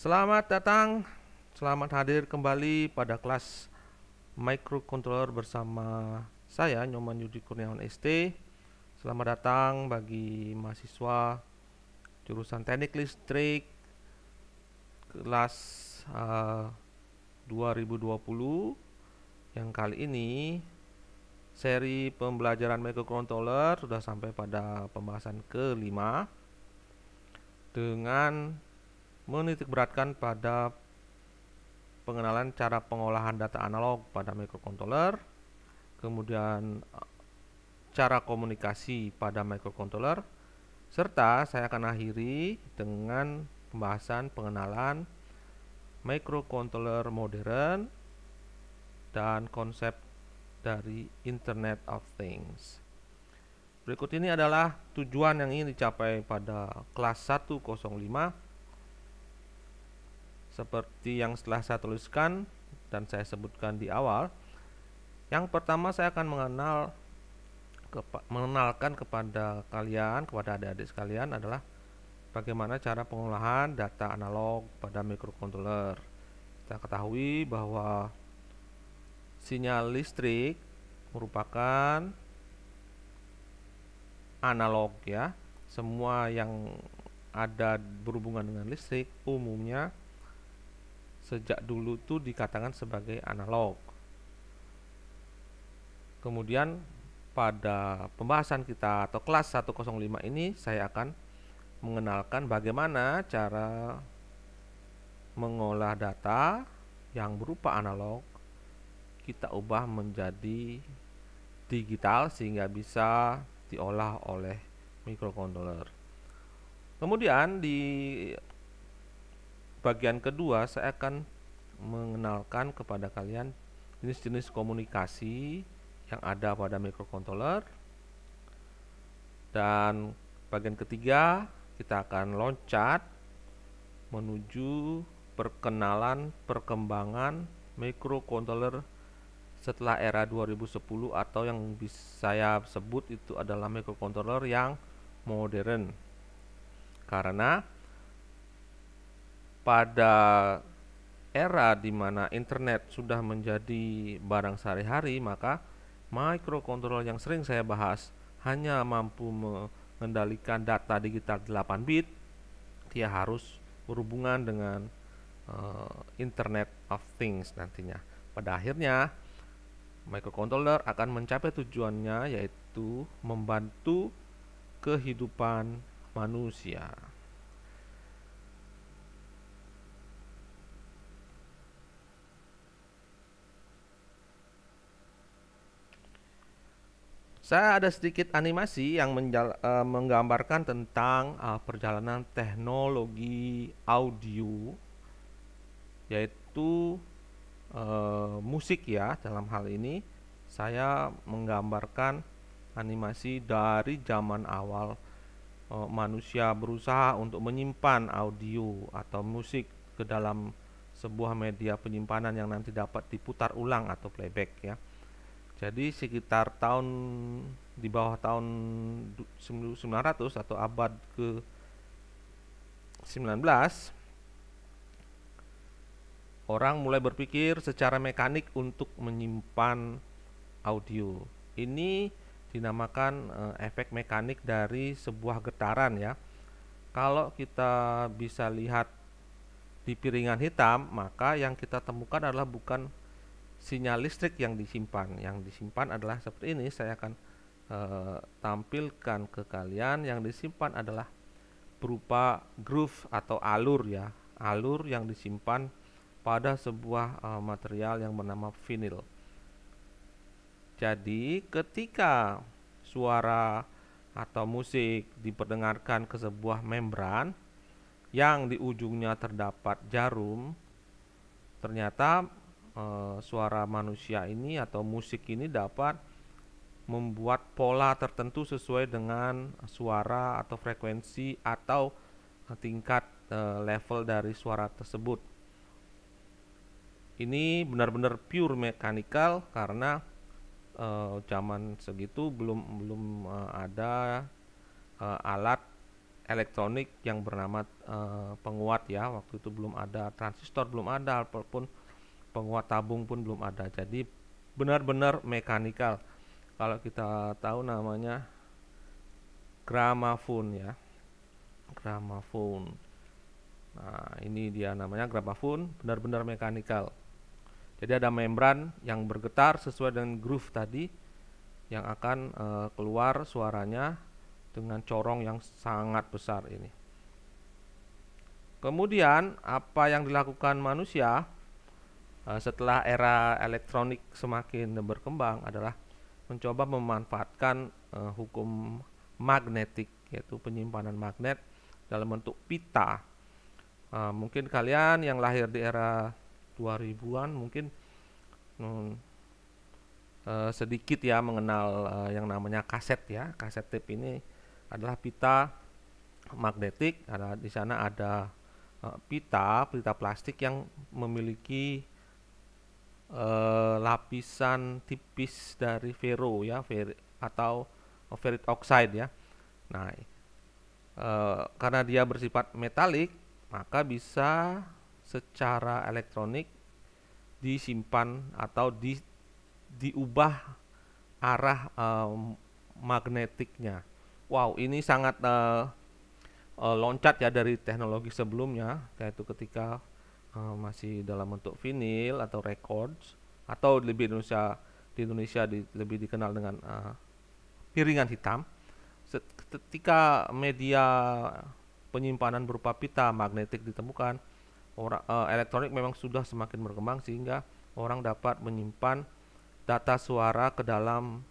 Selamat datang, selamat hadir kembali pada kelas microcontroller bersama saya Nyoman Yudi Kurniawan ST. Selamat datang bagi mahasiswa jurusan Teknik Listrik kelas eh, uh, 2020 yang kali ini seri pembelajaran microcontroller sudah sampai pada pembahasan kelima dengan menitikberatkan pada pengenalan cara pengolahan data analog pada microcontroller, kemudian eh, cara komunikasi pada microcontroller, serta saya akan akhiri dengan pembahasan pengenalan microcontroller modern dan konsep dari Internet of Things. Berikut ini adalah tujuan yang ingin dicapai pada kelas 105 seperti yang setelah saya tuliskan dan saya sebutkan di awal. Yang pertama saya akan mengenal kepa, mengenalkan kepada kalian, kepada adik-adik sekalian adalah bagaimana cara pengolahan data analog pada microcontroller. Kita ketahui bahwa sinyal listrik merupakan analog ya. Semua yang ada berhubungan dengan listrik umumnya sejak dulu itu dikatakan sebagai analog. Kemudian pada pembahasan kita atau kelas 105 ini saya akan mengenalkan bagaimana cara mengolah data yang berupa analog kita ubah menjadi digital sehingga bisa diolah oleh microcontroller. Kemudian di bagian kedua saya akan mengenalkan kepada kalian jenis-jenis komunikasi yang ada pada microcontroller dan bagian ketiga kita akan loncat menuju perkenalan perkembangan microcontroller setelah era 2010 atau yang bisa saya sebut itu adalah microcontroller yang modern karena pada era di mana internet sudah menjadi barang sehari-hari, maka microcontroller yang sering saya bahas hanya mampu mengendalikan data digital 8 bit. Dia harus berhubungan dengan uh, Internet of Things nantinya. Pada akhirnya, microcontroller akan mencapai tujuannya yaitu membantu kehidupan manusia. Saya ada sedikit animasi yang menjala, uh, eh, menggambarkan tentang uh, perjalanan teknologi audio yaitu uh, musik ya dalam hal ini saya menggambarkan animasi dari zaman awal uh, manusia berusaha untuk menyimpan audio atau musik ke dalam sebuah media penyimpanan yang nanti dapat diputar ulang atau playback ya. Jadi sekitar tahun di bawah tahun 1900 atau abad ke 19 orang mulai berpikir secara mekanik untuk menyimpan audio. Ini dinamakan eh, efek mekanik dari sebuah getaran ya. Kalau kita bisa lihat di piringan hitam, maka yang kita temukan adalah bukan sinyal listrik yang disimpan. Yang disimpan adalah seperti ini, saya akan e, tampilkan ke kalian. Yang disimpan adalah berupa groove atau alur ya, alur yang disimpan pada sebuah e, material yang bernama vinyl. Jadi, ketika suara atau musik diperdengarkan ke sebuah membran yang di ujungnya terdapat jarum, ternyata Eh, suara manusia ini atau musik ini dapat membuat pola tertentu sesuai dengan suara atau frekuensi atau eh, tingkat e, level dari suara tersebut. Ini benar-benar pure mechanical karena e, zaman segitu belum belum e, ada alat elektronik yang bernama penguat ya. Waktu itu belum ada transistor, belum ada ataupun penguat tabung pun belum ada jadi benar-benar mekanikal kalau kita tahu namanya gramafon ya gramafon nah ini dia namanya gramafon benar-benar mekanikal jadi ada membran yang bergetar sesuai dengan groove tadi yang akan e, keluar suaranya dengan corong yang sangat besar ini kemudian apa yang dilakukan manusia Eh, setelah era elektronik semakin berkembang adalah mencoba memanfaatkan uh, hukum magnetik yaitu penyimpanan magnet dalam bentuk pita. Uh, mungkin kalian yang lahir di era 2000-an mungkin hmm, uh, sedikit ya mengenal uh, yang namanya kaset ya. Kaset tape ini adalah pita magnetik. Ada di sana ada uh, pita, pita plastik yang memiliki eh, lapisan tipis dari ferro ya fer atau ferrite oxide ya nah eh, karena dia bersifat metalik maka bisa secara elektronik disimpan atau di diubah arah eh, magnetiknya. Wow, ini sangat uh, loncat ya dari teknologi sebelumnya, yaitu ketika uh, masih dalam bentuk vinil atau records atau lebih Indonesia di Indonesia di, lebih dikenal dengan uh, piringan hitam. Ketika media penyimpanan berupa pita magnetik ditemukan, orang uh, eh, elektronik memang sudah semakin berkembang sehingga orang dapat menyimpan data suara ke dalam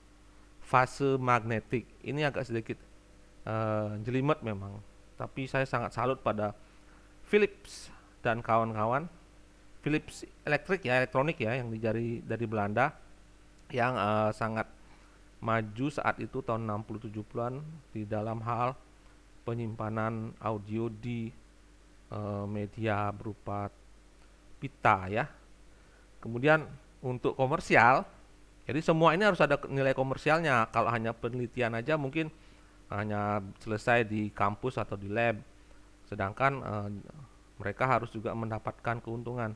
fase magnetik. Ini agak sedikit uh, jelimet memang, tapi saya sangat salut pada Philips dan kawan-kawan Philips elektrik ya elektronik ya yang dijari dari Belanda yang uh, sangat maju saat itu tahun 60-70-an di dalam hal penyimpanan audio di uh, media berupa pita ya. Kemudian untuk komersial jadi semua ini harus ada nilai komersialnya. Kalau hanya penelitian aja mungkin hanya selesai di kampus atau di lab. Sedangkan uh, mereka harus juga mendapatkan keuntungan.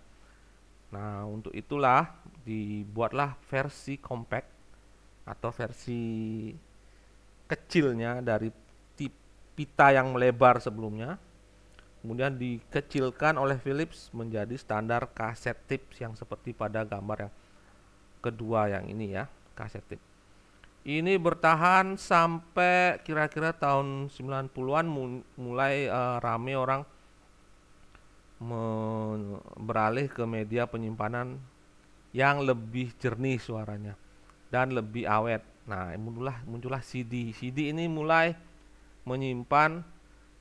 Nah, untuk itulah dibuatlah versi compact atau versi kecilnya dari pita yang melebar sebelumnya. Kemudian dikecilkan oleh Philips menjadi standar kaset tips yang seperti pada gambar yang kedua yang ini ya, kaset tips. Ini bertahan sampai kira-kira tahun 90-an mulai uh, rame orang beralih ke media penyimpanan yang lebih jernih suaranya dan lebih awet. Nah, muncullah muncullah CD. CD ini mulai menyimpan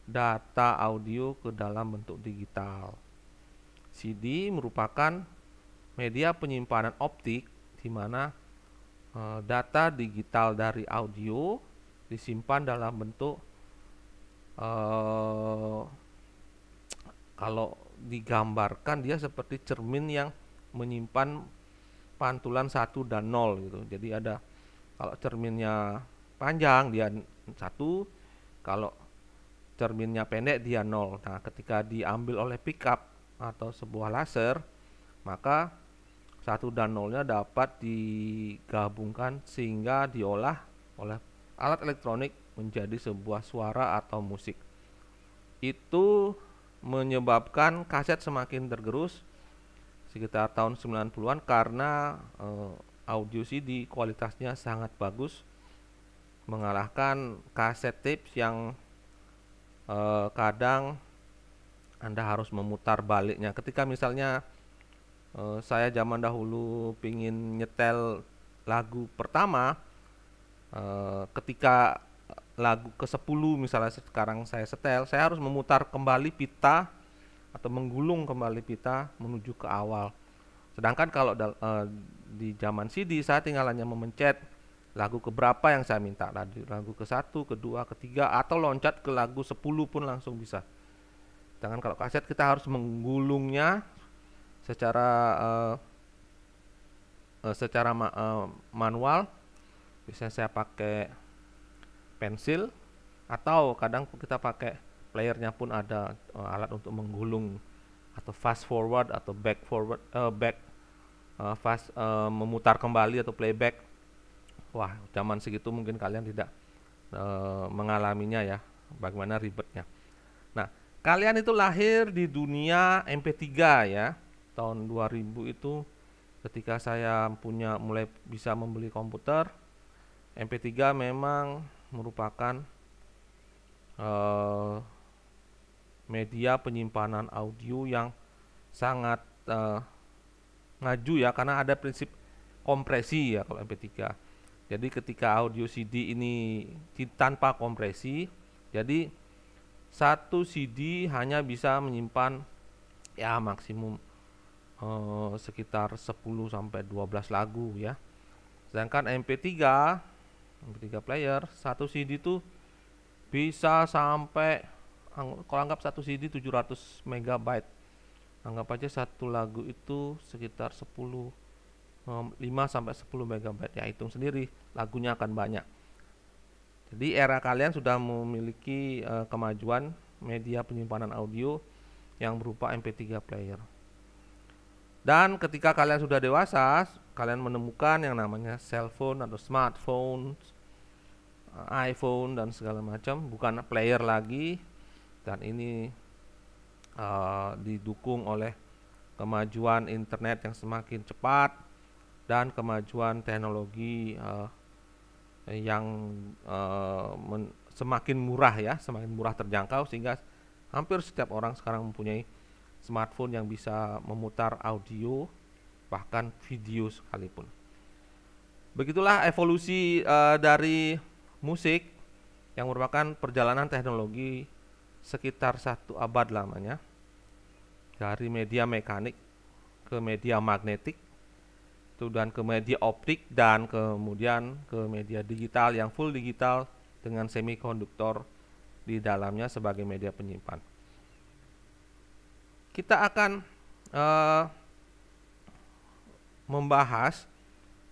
data audio ke dalam bentuk digital. CD merupakan media penyimpanan optik di mana e, data digital dari audio disimpan dalam bentuk e, kalau digambarkan dia seperti cermin yang menyimpan pantulan satu dan nol gitu. Jadi ada kalau cerminnya panjang dia satu kalau cerminnya pendek dia nol Nah, ketika diambil oleh pickup atau sebuah laser, maka satu dan nolnya dapat digabungkan sehingga diolah oleh alat elektronik menjadi sebuah suara atau musik. Itu menyebabkan kaset semakin tergerus sekitar tahun 90-an karena e, audio CD kualitasnya sangat bagus mengalahkan kaset tips yang e, kadang Anda harus memutar baliknya ketika misalnya e, saya zaman dahulu pingin nyetel lagu pertama e, ketika lagu ke-10 misalnya sekarang saya setel, saya harus memutar kembali pita atau menggulung kembali pita menuju ke awal. Sedangkan kalau eh, di zaman CD saya tinggal hanya memencet lagu ke berapa yang saya minta, lagu ke satu ke ketiga ke tiga atau loncat ke lagu 10 pun langsung bisa. Sedangkan kalau kaset kita harus menggulungnya secara eh, eh, secara manual. biasanya saya pakai pensil atau kadang kita pakai playernya pun ada uh, alat untuk menggulung atau fast forward atau back forward uh, back uh, fast uh, memutar kembali atau playback wah zaman segitu mungkin kalian tidak uh, mengalaminya ya bagaimana ribetnya nah kalian itu lahir di dunia MP3 ya tahun 2000 itu ketika saya punya mulai bisa membeli komputer MP3 memang merupakan uh, media penyimpanan audio yang sangat uh, ngaju ya karena ada prinsip kompresi ya kalau MP3. Jadi ketika audio CD ini tanpa kompresi, jadi satu CD hanya bisa menyimpan ya maksimum eh, sekitar 10 sampai 12 lagu ya. Sedangkan MP3 MP3 player satu CD tuh bisa sampai kalau anggap satu CD 700 megabyte anggap aja satu lagu itu sekitar 10 5 sampai 10 MB ya hitung sendiri lagunya akan banyak jadi era kalian sudah memiliki uh, kemajuan media penyimpanan audio yang berupa MP3 player. Dan ketika kalian sudah dewasa, kalian menemukan yang namanya cell phone atau smartphone Eh, iPhone dan segala macam bukan player lagi dan ini uh, didukung oleh kemajuan internet yang semakin cepat dan kemajuan teknologi uh, yang uh, men semakin murah ya semakin murah terjangkau sehingga hampir setiap orang sekarang mempunyai smartphone yang bisa memutar audio bahkan video sekalipun begitulah evolusi uh, dari musik yang merupakan perjalanan teknologi sekitar satu abad lamanya dari media mekanik ke media magnetik dan ke media optik dan kemudian ke media digital yang full digital dengan semikonduktor di dalamnya sebagai media penyimpan. Kita akan uh, membahas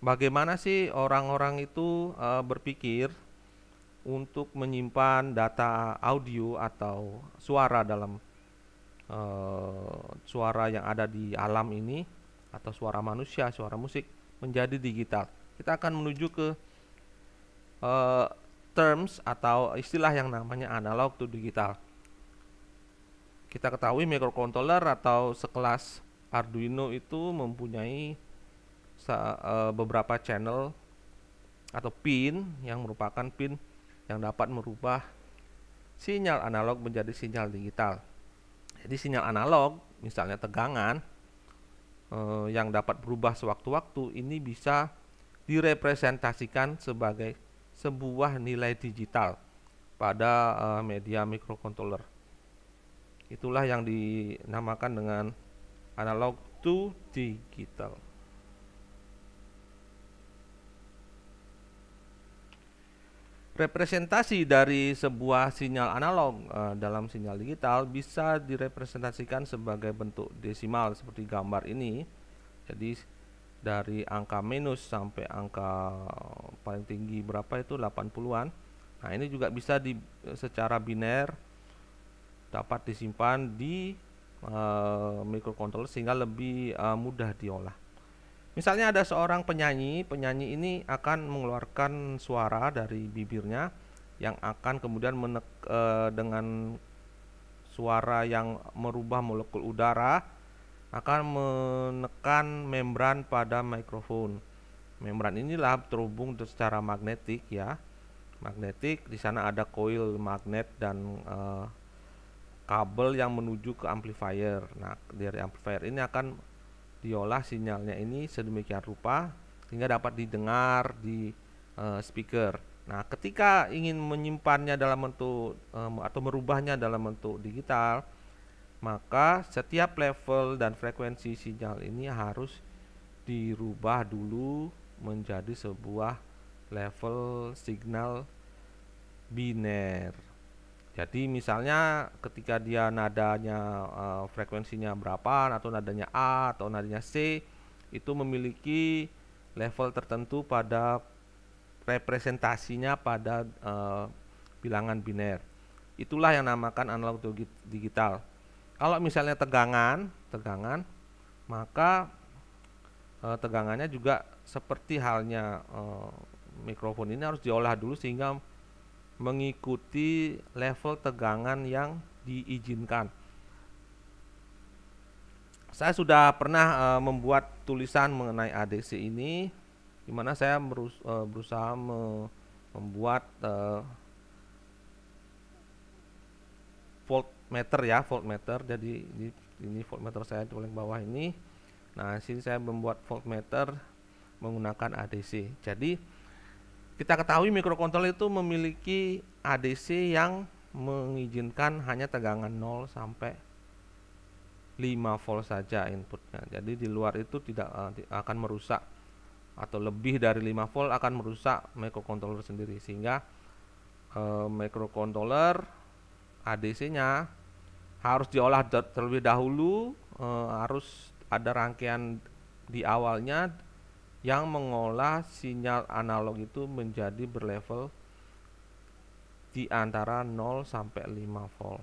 bagaimana sih orang-orang itu uh, berpikir untuk menyimpan data audio atau suara dalam uh, suara yang ada di alam ini atau suara manusia, suara musik menjadi digital. Kita akan menuju ke uh, terms atau istilah yang namanya analog to digital. Kita ketahui microcontroller atau sekelas Arduino itu mempunyai eh, beberapa channel atau pin yang merupakan pin yang dapat merubah sinyal analog menjadi sinyal digital. Jadi sinyal analog, misalnya tegangan eh, yang dapat berubah sewaktu-waktu ini bisa direpresentasikan sebagai sebuah nilai digital pada eh, media microcontroller. Itulah yang dinamakan dengan analog to digital. representasi dari sebuah sinyal analog uh, dalam sinyal digital bisa direpresentasikan sebagai bentuk desimal seperti gambar ini. Jadi dari angka minus sampai angka paling tinggi berapa itu 80-an. Nah, ini juga bisa di eh, secara biner dapat disimpan di uh, microcontroller sehingga lebih uh, mudah diolah. Misalnya ada seorang penyanyi, penyanyi ini akan mengeluarkan suara dari bibirnya yang akan kemudian menek e, dengan suara yang merubah molekul udara akan menekan membran pada mikrofon. Membran inilah terhubung secara magnetik ya. Magnetik di sana ada koil magnet dan e, kabel yang menuju ke amplifier. Nah, dari amplifier ini akan diolah sinyalnya ini sedemikian rupa sehingga dapat didengar di uh, speaker. Nah, ketika ingin menyimpannya dalam bentuk eh, atau merubahnya dalam bentuk digital, maka setiap level dan frekuensi sinyal ini harus dirubah dulu menjadi sebuah level signal biner. Jadi misalnya ketika dia nadanya uh, frekuensinya berapa atau nadanya A atau nadanya C itu memiliki level tertentu pada representasinya pada uh, bilangan biner. Itulah yang namakan analog digital. Kalau misalnya tegangan, tegangan maka uh, tegangannya juga seperti halnya uh, mikrofon ini harus diolah dulu sehingga mengikuti level tegangan yang diizinkan. Saya sudah pernah e, membuat tulisan mengenai ADC ini, di mana saya berus e, eh, berusaha me membuat e, voltmeter ya, voltmeter. Jadi ini, ini voltmeter saya di paling bawah ini. Nah, sini saya membuat voltmeter menggunakan ADC. Jadi kita ketahui mikrokontrol itu memiliki ADC yang mengizinkan hanya tegangan 0 sampai 5 volt saja inputnya. Jadi di luar itu tidak eh, akan merusak atau lebih dari 5 volt akan merusak microcontroller sendiri sehingga eh, mikrokontroler microcontroller ADC-nya harus diolah terlebih dahulu e, harus ada rangkaian di awalnya yang mengolah sinyal analog itu menjadi berlevel di antara 0 sampai 5 volt.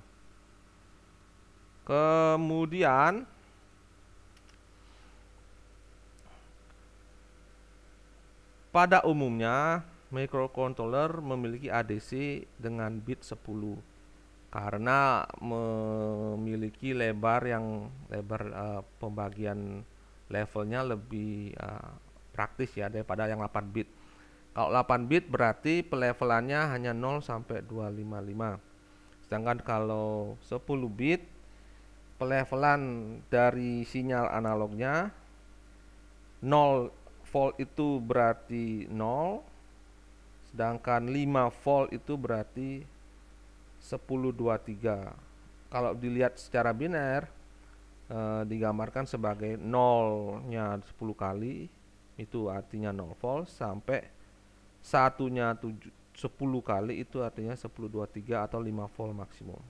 Kemudian pada umumnya microcontroller memiliki ADC dengan bit 10 karena memiliki lebar yang lebar uh, pembagian levelnya lebih uh, praktis ya daripada yang 8 bit. Kalau 8 bit berarti pelevelannya hanya 0 sampai 255. Sedangkan kalau 10 bit pelevelan dari sinyal analognya 0 volt itu berarti 0 sedangkan 5 volt itu berarti 1023 kalau dilihat secara biner eh, digambarkan sebagai nolnya 10 kali itu artinya 0 volt sampai satunya 10 kali itu artinya 10 23 atau 5 volt maksimum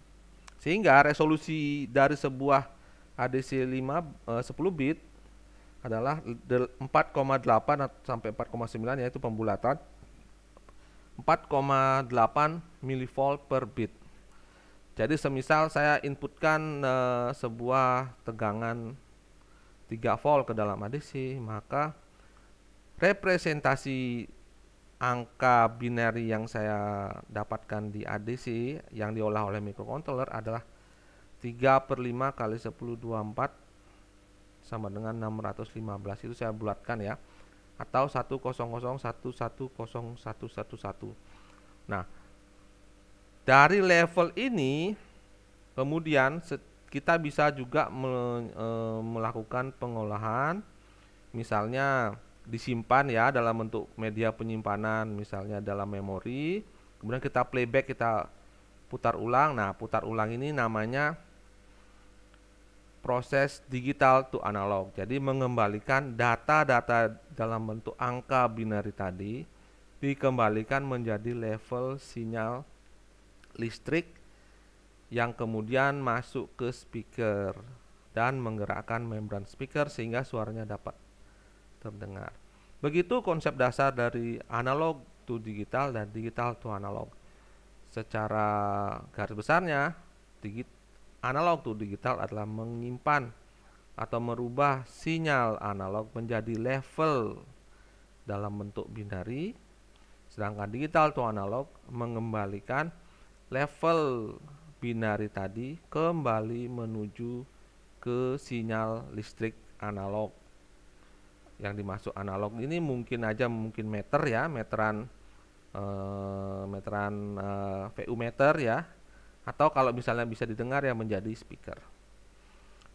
sehingga resolusi dari sebuah ADC 5 eh, 10 bit adalah 4,8 sampai 4,9 yaitu pembulatan 4,8 milivolt per bit jadi semisal saya inputkan eh, sebuah tegangan 3 volt ke dalam ADC maka representasi angka binary yang saya dapatkan di ADC yang diolah oleh microcontroller adalah 3 per 5 kali 10 24 sama dengan 615 itu saya bulatkan ya atau 10011011111 nah dari level ini kemudian kita bisa juga eh, melakukan pengolahan misalnya disimpan ya dalam bentuk media penyimpanan misalnya dalam memori kemudian kita playback kita putar ulang nah putar ulang ini namanya proses digital to analog jadi mengembalikan data-data dalam bentuk angka binari tadi dikembalikan menjadi level sinyal listrik yang kemudian masuk ke speaker dan menggerakkan membran speaker sehingga suaranya dapat terdengar. Begitu konsep dasar dari analog to digital dan digital to analog. Secara garis besarnya, analog to digital adalah menyimpan atau merubah sinyal analog menjadi level dalam bentuk binari, sedangkan digital to analog mengembalikan level binari tadi kembali menuju ke sinyal listrik analog yang dimasuk analog ini mungkin aja mungkin meter ya meteran uh, meteran uh, VU meter ya atau kalau misalnya bisa didengar ya menjadi speaker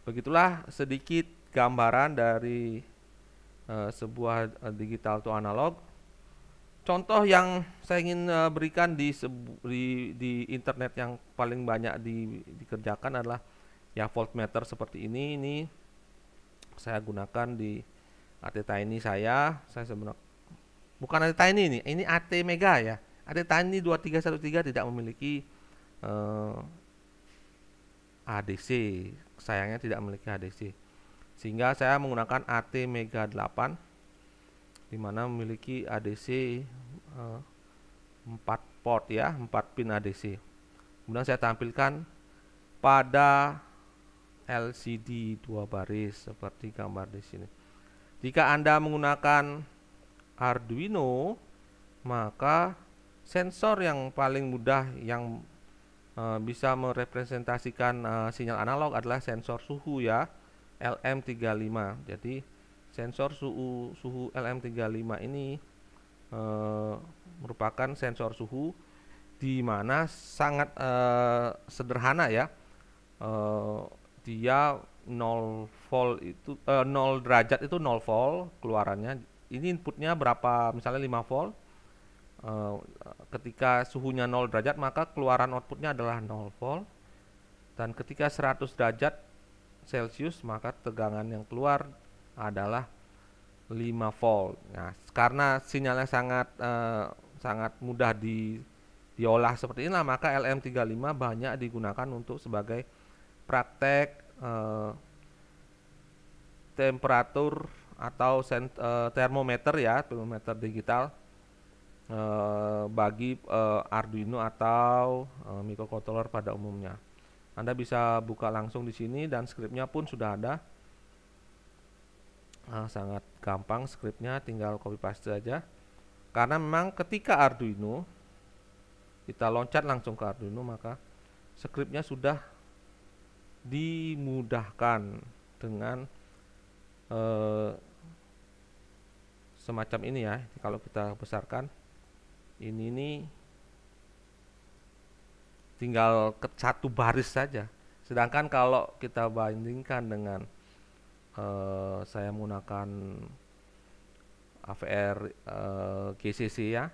begitulah sedikit gambaran dari uh, sebuah digital to analog contoh yang saya ingin uh, berikan di, di di internet yang paling banyak di, dikerjakan adalah ya voltmeter seperti ini ini saya gunakan di AT Tiny saya, saya sebenarnya bukan AT ini ini, ini AT Mega ya. tiga Tiny 2313 tidak memiliki eh, ADC, sayangnya tidak memiliki ADC. Sehingga saya menggunakan AT Mega 8 di mana memiliki ADC eh, 4 port ya, 4 pin ADC. Kemudian saya tampilkan pada LCD dua baris seperti gambar di sini. Jika Anda menggunakan Arduino, maka sensor yang paling mudah yang uh, bisa merepresentasikan uh, sinyal analog adalah sensor suhu ya, LM35. Jadi sensor suhu suhu LM35 ini uh, merupakan sensor suhu di mana sangat sederhana ya. dia 0 volt itu uh, eh, 0 derajat itu 0 volt keluarannya. Ini inputnya berapa? Misalnya 5 volt. Uh, ketika suhunya 0 derajat maka keluaran outputnya adalah 0 volt. Dan ketika 100 derajat Celcius maka tegangan yang keluar adalah 5 volt. Nah, karena sinyalnya sangat uh, sangat mudah di diolah seperti inilah maka LM35 banyak digunakan untuk sebagai praktek uh, Eh, temperatur atau sent, eh, termometer ya termometer digital eh, bagi Arduino atau eh, microcontroller pada umumnya anda bisa buka langsung di sini dan scriptnya pun sudah ada nah, sangat gampang scriptnya tinggal copy paste saja karena memang ketika Arduino kita loncat langsung ke Arduino maka scriptnya sudah dimudahkan dengan eh, semacam ini ya kalau kita besarkan ini ini tinggal ke satu baris saja sedangkan kalau kita bandingkan dengan eh, saya menggunakan AVR eh, GCC ya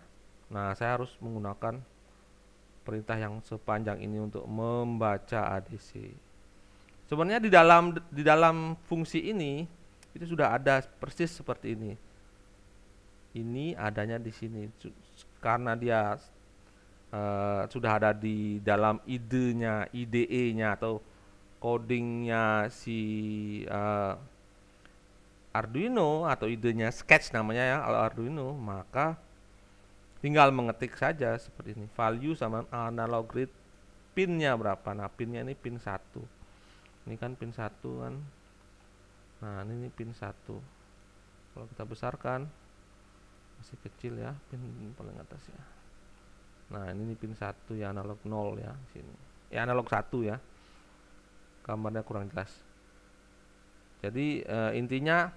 nah saya harus menggunakan perintah yang sepanjang ini untuk membaca ADC Sebenarnya di dalam di dalam fungsi ini itu sudah ada persis seperti ini. Ini adanya di sini karena dia uh, sudah ada di dalam idenya, IDE-nya atau codingnya si uh, Arduino atau idenya sketch namanya ya Arduino maka tinggal mengetik saja seperti ini value sama analog grid pinnya berapa nah pinnya ini pin satu ini kan pin satu kan nah ini, ini pin satu kalau kita besarkan masih kecil ya pin paling atas ya nah ini, ini pin satu ya analog nol ya sini ya analog satu ya gambarnya kurang jelas jadi e, intinya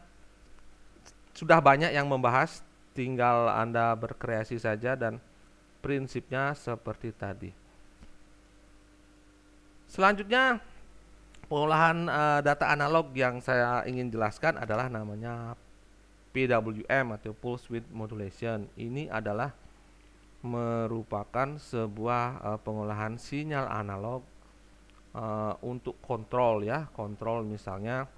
sudah banyak yang membahas tinggal Anda berkreasi saja dan prinsipnya seperti tadi selanjutnya pengolahan uh, data analog yang saya ingin jelaskan adalah namanya PWM atau Pulse Width Modulation. Ini adalah merupakan sebuah uh, pengolahan sinyal analog uh, untuk kontrol ya, kontrol misalnya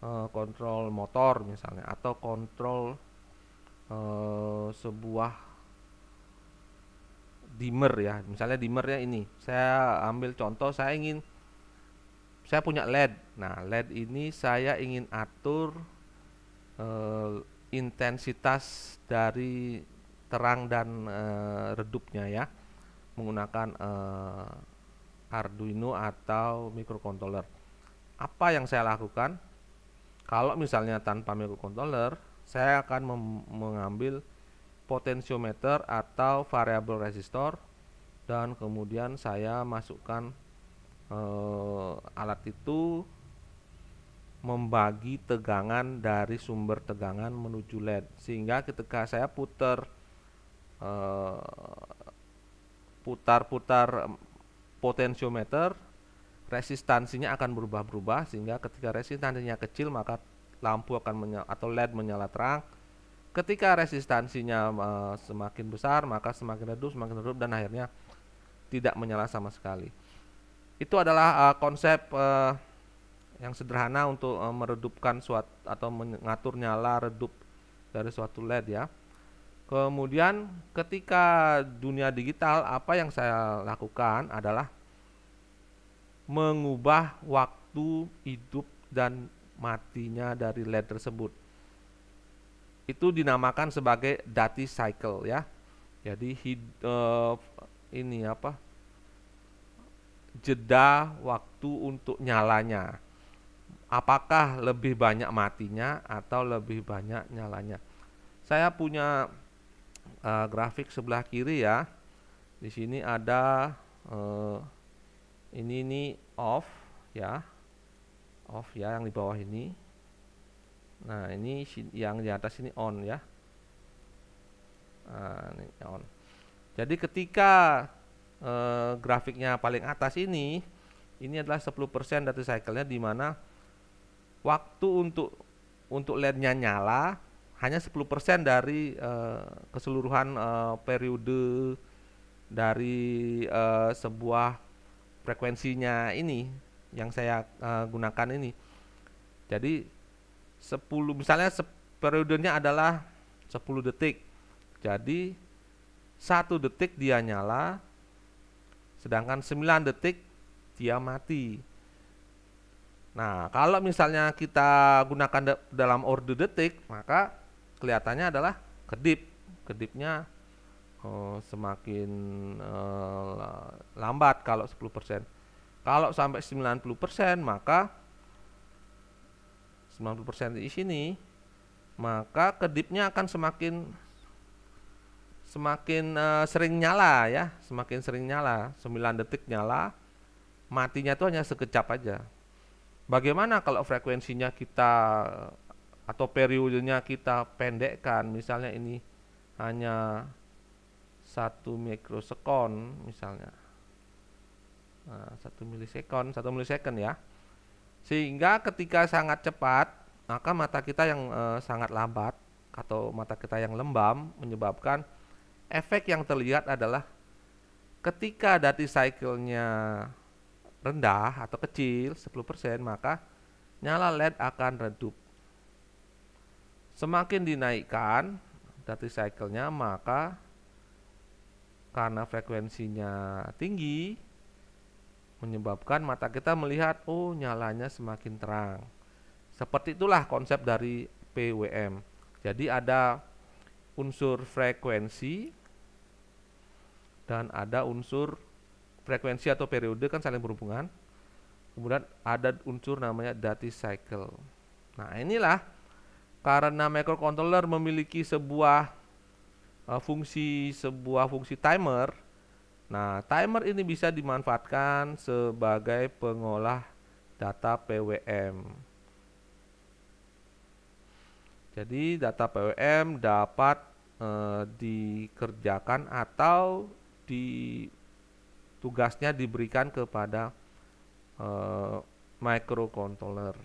uh, kontrol motor misalnya atau kontrol uh, sebuah dimmer ya misalnya ya ini saya ambil contoh saya ingin saya punya LED. Nah, LED ini saya ingin atur e, intensitas dari terang dan e, redupnya ya menggunakan e, Arduino atau microcontroller. Apa yang saya lakukan? Kalau misalnya tanpa microcontroller, saya akan mengambil potensiometer atau variable resistor dan kemudian saya masukkan uh, alat itu membagi tegangan dari sumber tegangan menuju LED sehingga ketika saya putar eh, putar-putar potensiometer resistansinya akan berubah-berubah sehingga ketika resistansinya kecil maka lampu akan menyala atau LED menyala terang ketika resistansinya eh, semakin besar maka semakin redup semakin redup dan akhirnya tidak menyala sama sekali itu adalah uh, konsep uh, yang sederhana untuk uh, meredupkan suatu atau mengatur nyala redup dari suatu LED ya. Kemudian ketika dunia digital apa yang saya lakukan adalah mengubah waktu hidup dan matinya dari LED tersebut. Itu dinamakan sebagai duty cycle ya. Jadi hid, uh, ini apa? jeda waktu untuk nyalanya. Apakah lebih banyak matinya atau lebih banyak nyalanya? Saya punya uh, grafik sebelah kiri ya. Di sini ada uh, ini ini off ya. Off ya yang di bawah ini. Nah, ini yang di atas ini on ya. Nah, ini on. Jadi ketika Eh, grafiknya paling atas ini ini adalah 10% dari cycle-nya di mana waktu untuk untuk LED-nya nyala hanya 10% dari eh, keseluruhan eh, periode dari sebuah frekuensinya ini yang saya gunakan ini. Jadi 10 misalnya se periodenya adalah 10 detik. Jadi satu detik dia nyala, Sedangkan 9 detik dia mati. Nah, kalau misalnya kita gunakan dalam order detik, maka kelihatannya adalah kedip. Kedipnya eh, semakin eh, lambat kalau 10%. Kalau sampai 90%, maka 90% di sini, maka kedipnya akan semakin semakin uh, sering nyala ya, semakin sering nyala, 9 detik nyala, matinya itu hanya sekejap aja. Bagaimana kalau frekuensinya kita atau periodenya kita pendekkan, misalnya ini hanya satu mikrosekon misalnya, nah, satu milisekon, satu milisekon ya, sehingga ketika sangat cepat maka mata kita yang eh, sangat lambat atau mata kita yang lembam menyebabkan efek yang terlihat adalah ketika dati cycle-nya rendah atau kecil 10% maka nyala LED akan redup. Semakin dinaikkan dati cycle-nya maka karena frekuensinya tinggi menyebabkan mata kita melihat oh nyalanya semakin terang. Seperti itulah konsep dari PWM. Jadi ada unsur frekuensi dan ada unsur frekuensi atau periode kan saling berhubungan. Kemudian ada unsur namanya duty cycle. Nah, inilah karena microcontroller memiliki sebuah uh, fungsi sebuah fungsi timer. Nah, timer ini bisa dimanfaatkan sebagai pengolah data PWM. Jadi data PWM dapat e, dikerjakan atau di tugasnya diberikan kepada e, microcontroller.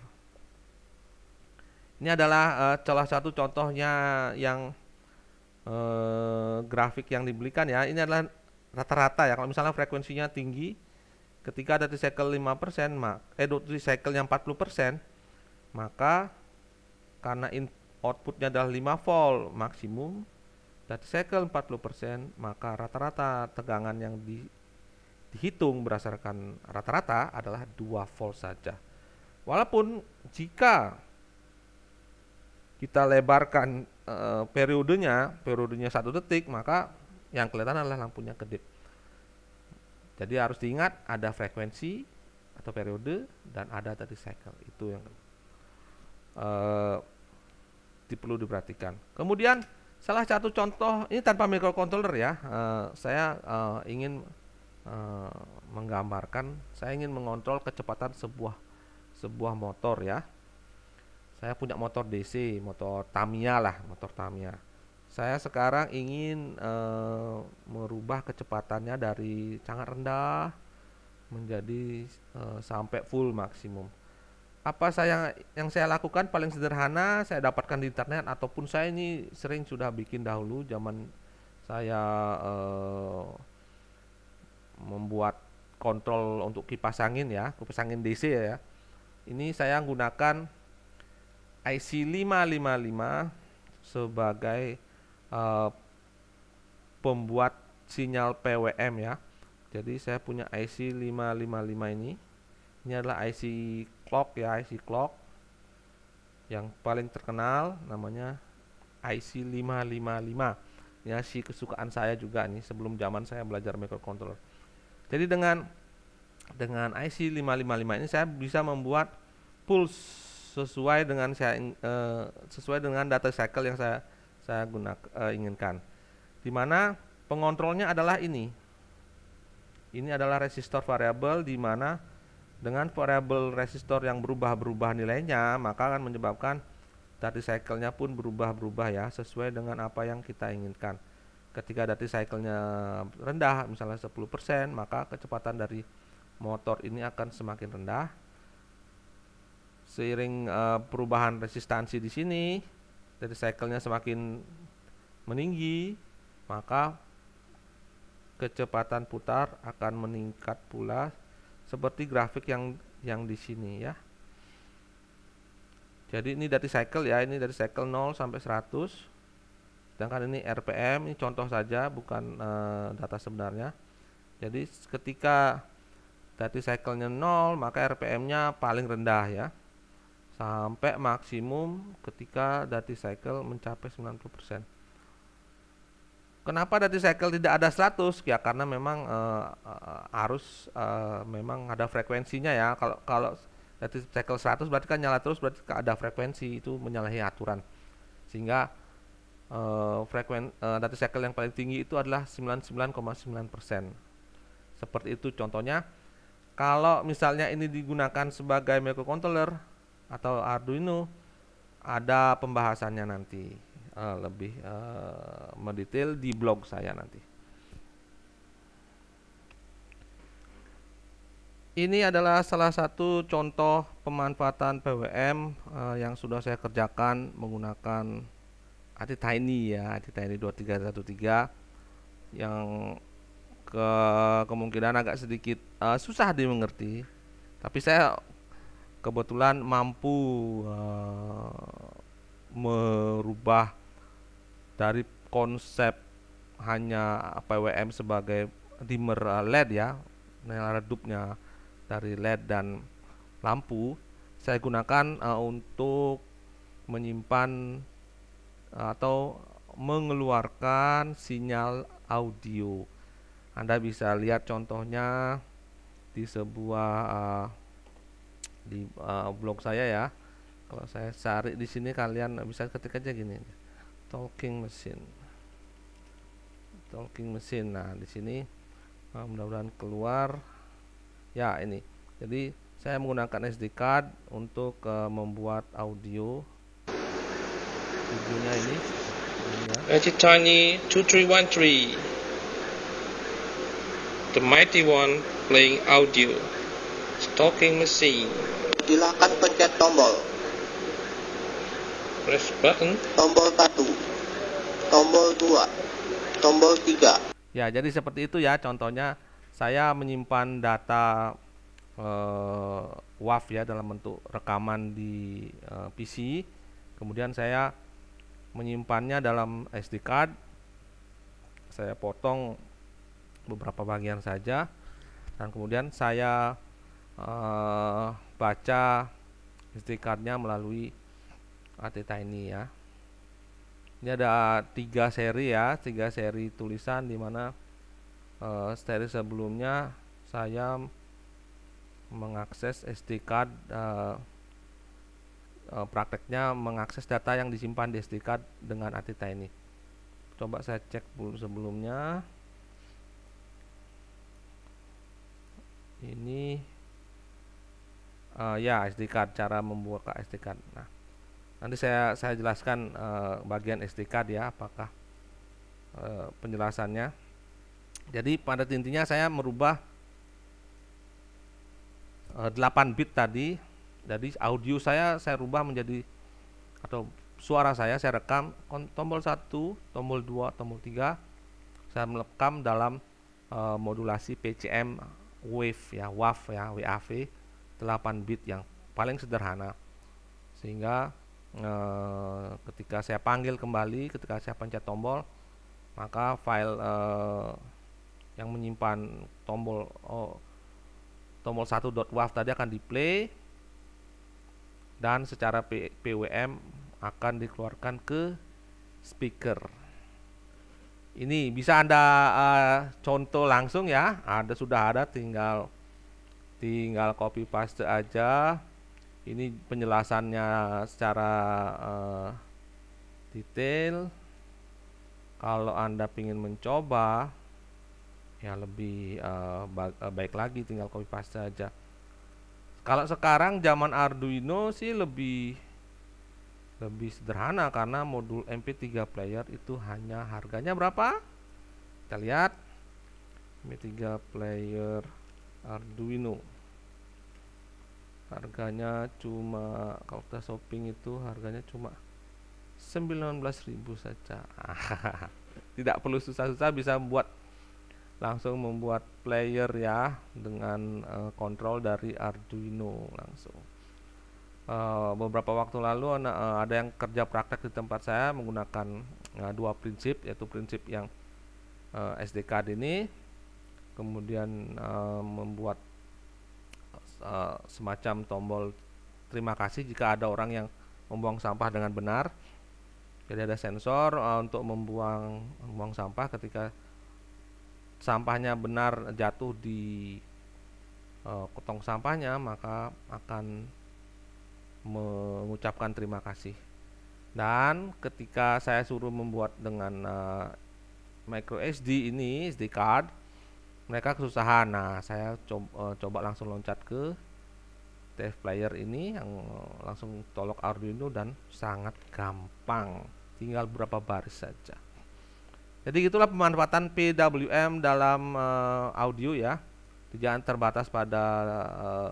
Ini adalah e, salah satu contohnya yang e, grafik yang dibelikan ya. Ini adalah rata-rata ya. Kalau misalnya frekuensinya tinggi, ketika ada di cycle 5%, mak eh cycle yang 40%, maka karena input outputnya adalah 5 volt maksimum data cycle 40% maka rata-rata tegangan yang di, dihitung berdasarkan rata-rata adalah 2 volt saja walaupun jika kita lebarkan e, periodenya periodenya satu detik maka yang kelihatan adalah lampunya kedip jadi harus diingat ada frekuensi atau periode dan ada tadi cycle itu yang e, perlu diperhatikan. Kemudian salah satu contoh ini tanpa microcontroller ya, uh, saya uh, ingin uh, menggambarkan, saya ingin mengontrol kecepatan sebuah sebuah motor ya. Saya punya motor DC, motor Tamiya lah, motor Tamiya. Saya sekarang ingin uh, merubah kecepatannya dari sangat rendah menjadi uh, sampai full maksimum apa saya yang saya lakukan paling sederhana saya dapatkan di internet ataupun saya ini sering sudah bikin dahulu zaman saya uh, membuat kontrol untuk kipas angin ya kipas angin DC ya, ya ini saya gunakan IC 555 sebagai uh, pembuat sinyal PWM ya jadi saya punya IC 555 ini ini adalah IC clock ya IC clock yang paling terkenal namanya IC 555 ya si kesukaan saya juga nih sebelum zaman saya belajar microcontroller jadi dengan dengan IC 555 ini saya bisa membuat pulse sesuai dengan saya eh, sesuai dengan data cycle yang saya saya guna eh, inginkan. Di mana pengontrolnya adalah ini. Ini adalah resistor variabel di mana dengan variabel resistor yang berubah-berubah nilainya, maka akan menyebabkan dati cycle-nya pun berubah-berubah ya, sesuai dengan apa yang kita inginkan. Ketika dati cycle-nya rendah, misalnya 10%, maka kecepatan dari motor ini akan semakin rendah. Seiring uh, perubahan resistansi di sini, dari cycle-nya semakin meninggi, maka kecepatan putar akan meningkat pula seperti grafik yang yang di sini ya jadi ini dari cycle ya ini dari cycle 0 sampai 100 sedangkan ini RPM ini contoh saja bukan e, data sebenarnya jadi ketika dari cycle nya 0 maka RPM nya paling rendah ya sampai maksimum ketika dari cycle mencapai 90% Kenapa dari cycle tidak ada 100? Ya karena memang uh, arus uh, memang ada frekuensinya ya. Kalau kalau dari cycle 100 berarti kan nyala terus berarti ada frekuensi itu menyalahi aturan. Sehingga uh, frekuen uh, dari cycle yang paling tinggi itu adalah 99,9%. Seperti itu contohnya. Kalau misalnya ini digunakan sebagai microcontroller atau Arduino ada pembahasannya nanti uh, lebih uh, mendetail di blog saya nanti. Ini adalah salah satu contoh pemanfaatan PWM uh, eh, yang sudah saya kerjakan menggunakan ATI Tiny ya, ATI Tiny 2313 yang ke kemungkinan agak sedikit uh, susah dimengerti. Tapi saya kebetulan mampu uh, merubah dari konsep hanya PWM sebagai dimmer eh, LED ya nyala redupnya dari LED dan lampu saya gunakan uh, untuk menyimpan eh, atau mengeluarkan sinyal audio Anda bisa lihat contohnya di sebuah uh, di uh, blog saya ya kalau saya cari di sini kalian bisa ketik aja gini talking mesin talking mesin nah di sini nah, mudah-mudahan keluar ya ini jadi saya menggunakan SD card untuk uh, membuat audio videonya ini Magic three Tiny 2313 The Mighty One playing audio Talking Machine Silakan pencet tombol press button tombol 1 tombol 2 tombol 3 ya jadi seperti itu ya contohnya saya menyimpan data eh, WAV ya dalam bentuk rekaman di eh, PC kemudian saya menyimpannya dalam SD card saya potong beberapa bagian saja dan kemudian saya eh, baca SD cardnya melalui Ateta Tiny ya ini ada tiga seri ya tiga seri tulisan dimana uh, eh, seri sebelumnya saya mengakses SD card uh, uh, prakteknya mengakses data yang disimpan di SD card dengan Atita ini coba saya cek sebelumnya ini uh, ya SD card cara membuka SD card nah Nanti saya saya jelaskan e, bagian SD card ya apakah e, penjelasannya. Jadi pada intinya saya merubah e, eh, 8 bit tadi. Jadi audio saya saya rubah menjadi atau suara saya saya rekam tombol 1, tombol 2, tombol 3 saya merekam dalam e, modulasi PCM wave ya WAV ya WAV 8 bit yang paling sederhana sehingga e, ketika saya panggil kembali, ketika saya pencet tombol, maka file e, yang menyimpan tombol oh, tombol 1.wav tadi akan di play dan secara P PWM akan dikeluarkan ke speaker. Ini bisa Anda uh, contoh langsung ya. Ada sudah ada tinggal tinggal copy paste aja ini penjelasannya secara uh, detail kalau anda ingin mencoba ya lebih uh, baik lagi tinggal copy paste saja kalau sekarang zaman Arduino sih lebih lebih sederhana karena modul MP3 player itu hanya harganya berapa kita lihat MP3 player Arduino harganya cuma kalau kita shopping itu harganya cuma 19.000 saja tidak perlu susah-susah bisa buat langsung membuat player ya dengan uh, kontrol dari Arduino langsung uh, beberapa waktu lalu uh, ada yang kerja praktek di tempat saya menggunakan uh, dua prinsip yaitu prinsip yang uh, SDK ini kemudian uh, membuat Eh, semacam tombol terima kasih jika ada orang yang membuang sampah dengan benar. Jadi ada sensor uh, untuk membuang membuang sampah ketika sampahnya benar jatuh di uh, kotong sampahnya maka akan mengucapkan terima kasih. Dan ketika saya suruh membuat dengan uh, micro SD ini SD card mereka kesusahan nah saya coba, eh, coba langsung loncat ke TF player ini yang eh, langsung tolok Arduino dan sangat gampang tinggal berapa baris saja jadi itulah pemanfaatan PWM dalam uh, audio ya jangan terbatas pada uh,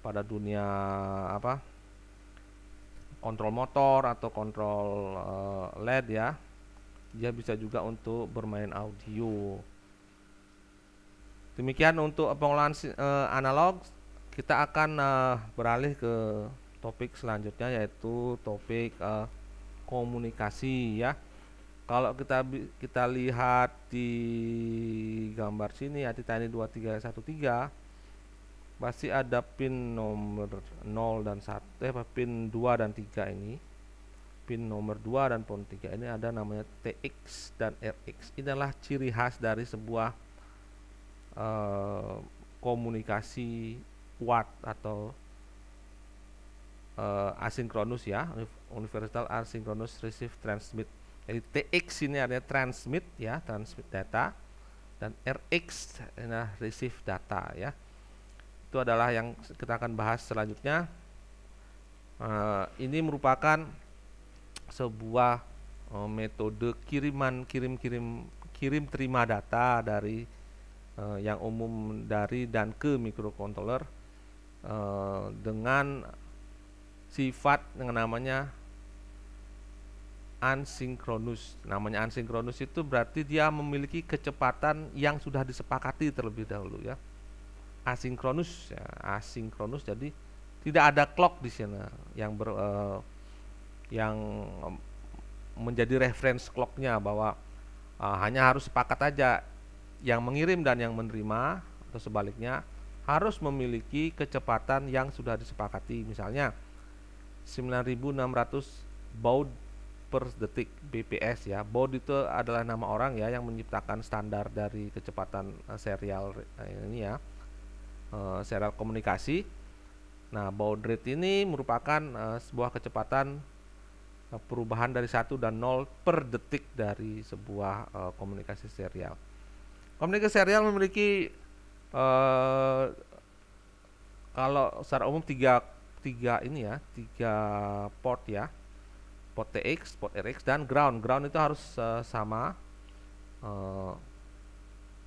pada dunia apa kontrol motor atau kontrol uh, LED ya dia bisa juga untuk bermain audio Demikian untuk pengolahan uh, analog, kita akan uh, beralih ke topik selanjutnya yaitu topik uh, komunikasi ya. Kalau kita kita lihat di gambar sini ya Titani 2313 pasti ada pin nomor 0 dan 1 eh pin 2 dan 3 ini. Pin nomor 2 dan pin 3 ini ada namanya TX dan RX. Inilah ciri khas dari sebuah Eh, komunikasi kuat atau uh, asinkronus ya universal asinkronus receive transmit jadi TX ini artinya transmit ya transmit data dan RX nah receive data ya itu adalah yang kita akan bahas selanjutnya uh, ini merupakan sebuah uh, metode kiriman kirim kirim kirim terima data dari uh, yang umum dari dan ke mikrokontroler uh, eh, dengan sifat yang namanya asinkronus, Namanya asinkronus itu berarti dia memiliki kecepatan yang sudah disepakati terlebih dahulu ya. Asinkronus ya, asinkronus jadi tidak ada clock di sana yang ber, uh, yang menjadi reference clocknya bahwa uh, hanya harus sepakat aja yang mengirim dan yang menerima atau sebaliknya harus memiliki kecepatan yang sudah disepakati misalnya 9600 baud per detik BPS ya baud itu adalah nama orang ya yang menciptakan standar dari kecepatan eh, serial eh, ini ya eh, serial komunikasi nah baud rate ini merupakan sebuah kecepatan perubahan dari 1 dan 0 per detik dari sebuah komunikasi serial Omnibus serial memiliki uh, kalau secara umum tiga tiga ini ya tiga port ya port TX, port RX dan ground. Ground itu harus uh, sama uh,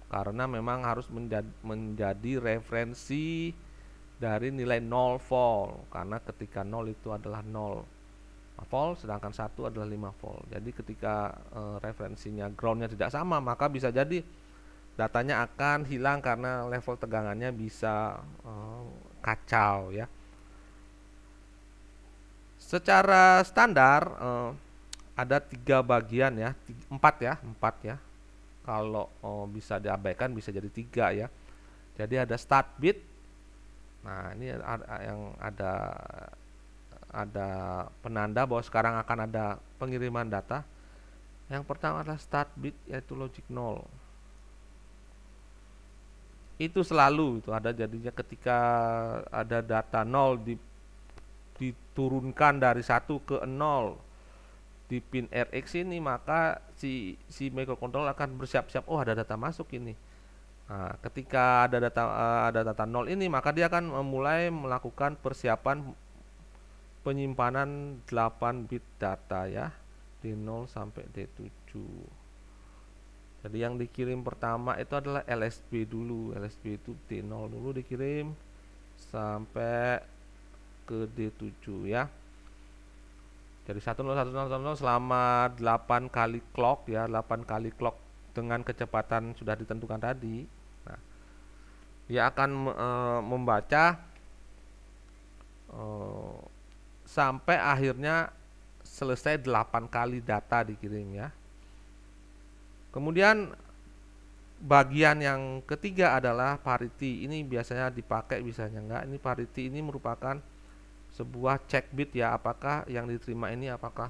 karena memang harus menjadi, menjadi referensi dari nilai nol volt karena ketika nol itu adalah nol volt sedangkan satu adalah 5 volt. Jadi ketika uh, referensinya groundnya tidak sama maka bisa jadi datanya akan hilang karena level tegangannya bisa uh, kacau ya. Secara standar uh, ada tiga bagian ya, tiga, empat ya, empat ya. Kalau uh, bisa diabaikan bisa jadi tiga ya. Jadi ada start bit. Nah ini ada, yang ada ada penanda bahwa sekarang akan ada pengiriman data. Yang pertama adalah start bit yaitu logic 0 itu selalu itu ada jadinya ketika ada data nol di, diturunkan dari satu ke nol di pin RX ini maka si si microcontroller akan bersiap-siap oh ada data masuk ini nah, ketika ada data eh, ada data nol ini maka dia akan memulai melakukan persiapan penyimpanan 8 bit data ya D0 sampai D7 jadi yang dikirim pertama itu adalah LSB dulu LSB itu D0 dulu dikirim sampai ke D7 ya jadi 1010 selama 8 kali clock ya 8 kali clock dengan kecepatan sudah ditentukan tadi nah dia akan e, membaca e, sampai akhirnya selesai 8 kali data dikirim ya Kemudian bagian yang ketiga adalah parity. Ini biasanya dipakai bisanya enggak. Ini parity ini merupakan sebuah check bit ya apakah yang diterima ini apakah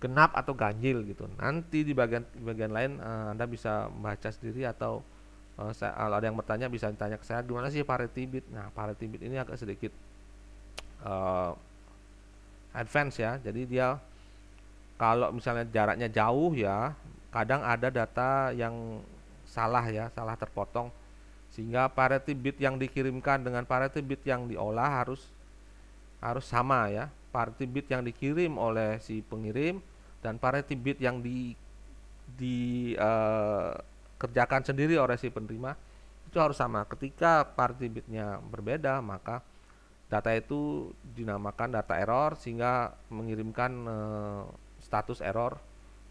genap atau ganjil gitu. Nanti di bagian di bagian lain uh, Anda bisa baca sendiri atau uh, saya, kalau ada yang bertanya bisa ditanya ke saya gimana sih parity bit. Nah, parity bit ini agak sedikit uh, advance ya. Jadi dia kalau misalnya jaraknya jauh ya kadang ada data yang salah ya, salah terpotong sehingga parity bit yang dikirimkan dengan parity bit yang diolah harus harus sama ya. Parity bit yang dikirim oleh si pengirim dan parity bit yang di dikerjakan eh, uh, sendiri oleh si penerima itu harus sama. Ketika parity bitnya berbeda, maka data itu dinamakan data error sehingga mengirimkan uh, status error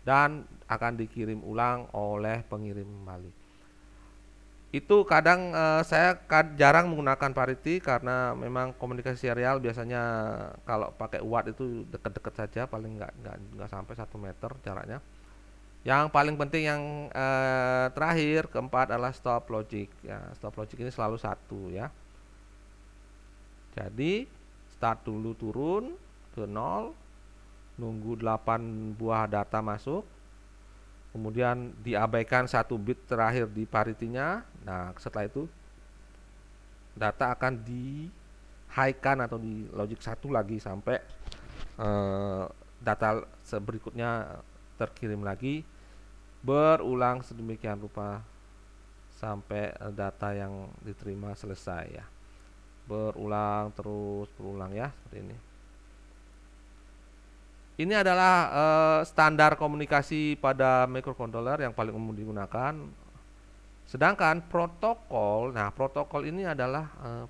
dan akan dikirim ulang oleh pengirim kembali. Itu kadang eh, saya kad jarang menggunakan parity karena memang komunikasi serial biasanya kalau pakai uat itu deket-deket saja paling nggak nggak nggak sampai satu meter jaraknya. Yang paling penting yang eh, terakhir keempat adalah stop logic. Ya, stop logic ini selalu satu ya. Jadi start dulu turun ke nol nunggu 8 buah data masuk kemudian diabaikan satu bit terakhir di paritinya nah setelah itu data akan di high atau di logic satu lagi sampai uh, data berikutnya terkirim lagi berulang sedemikian rupa sampai eh, data yang diterima selesai ya berulang terus berulang ya seperti ini ini adalah uh, standar komunikasi pada microcontroller yang paling umum digunakan. Sedangkan protokol, nah protokol ini adalah uh,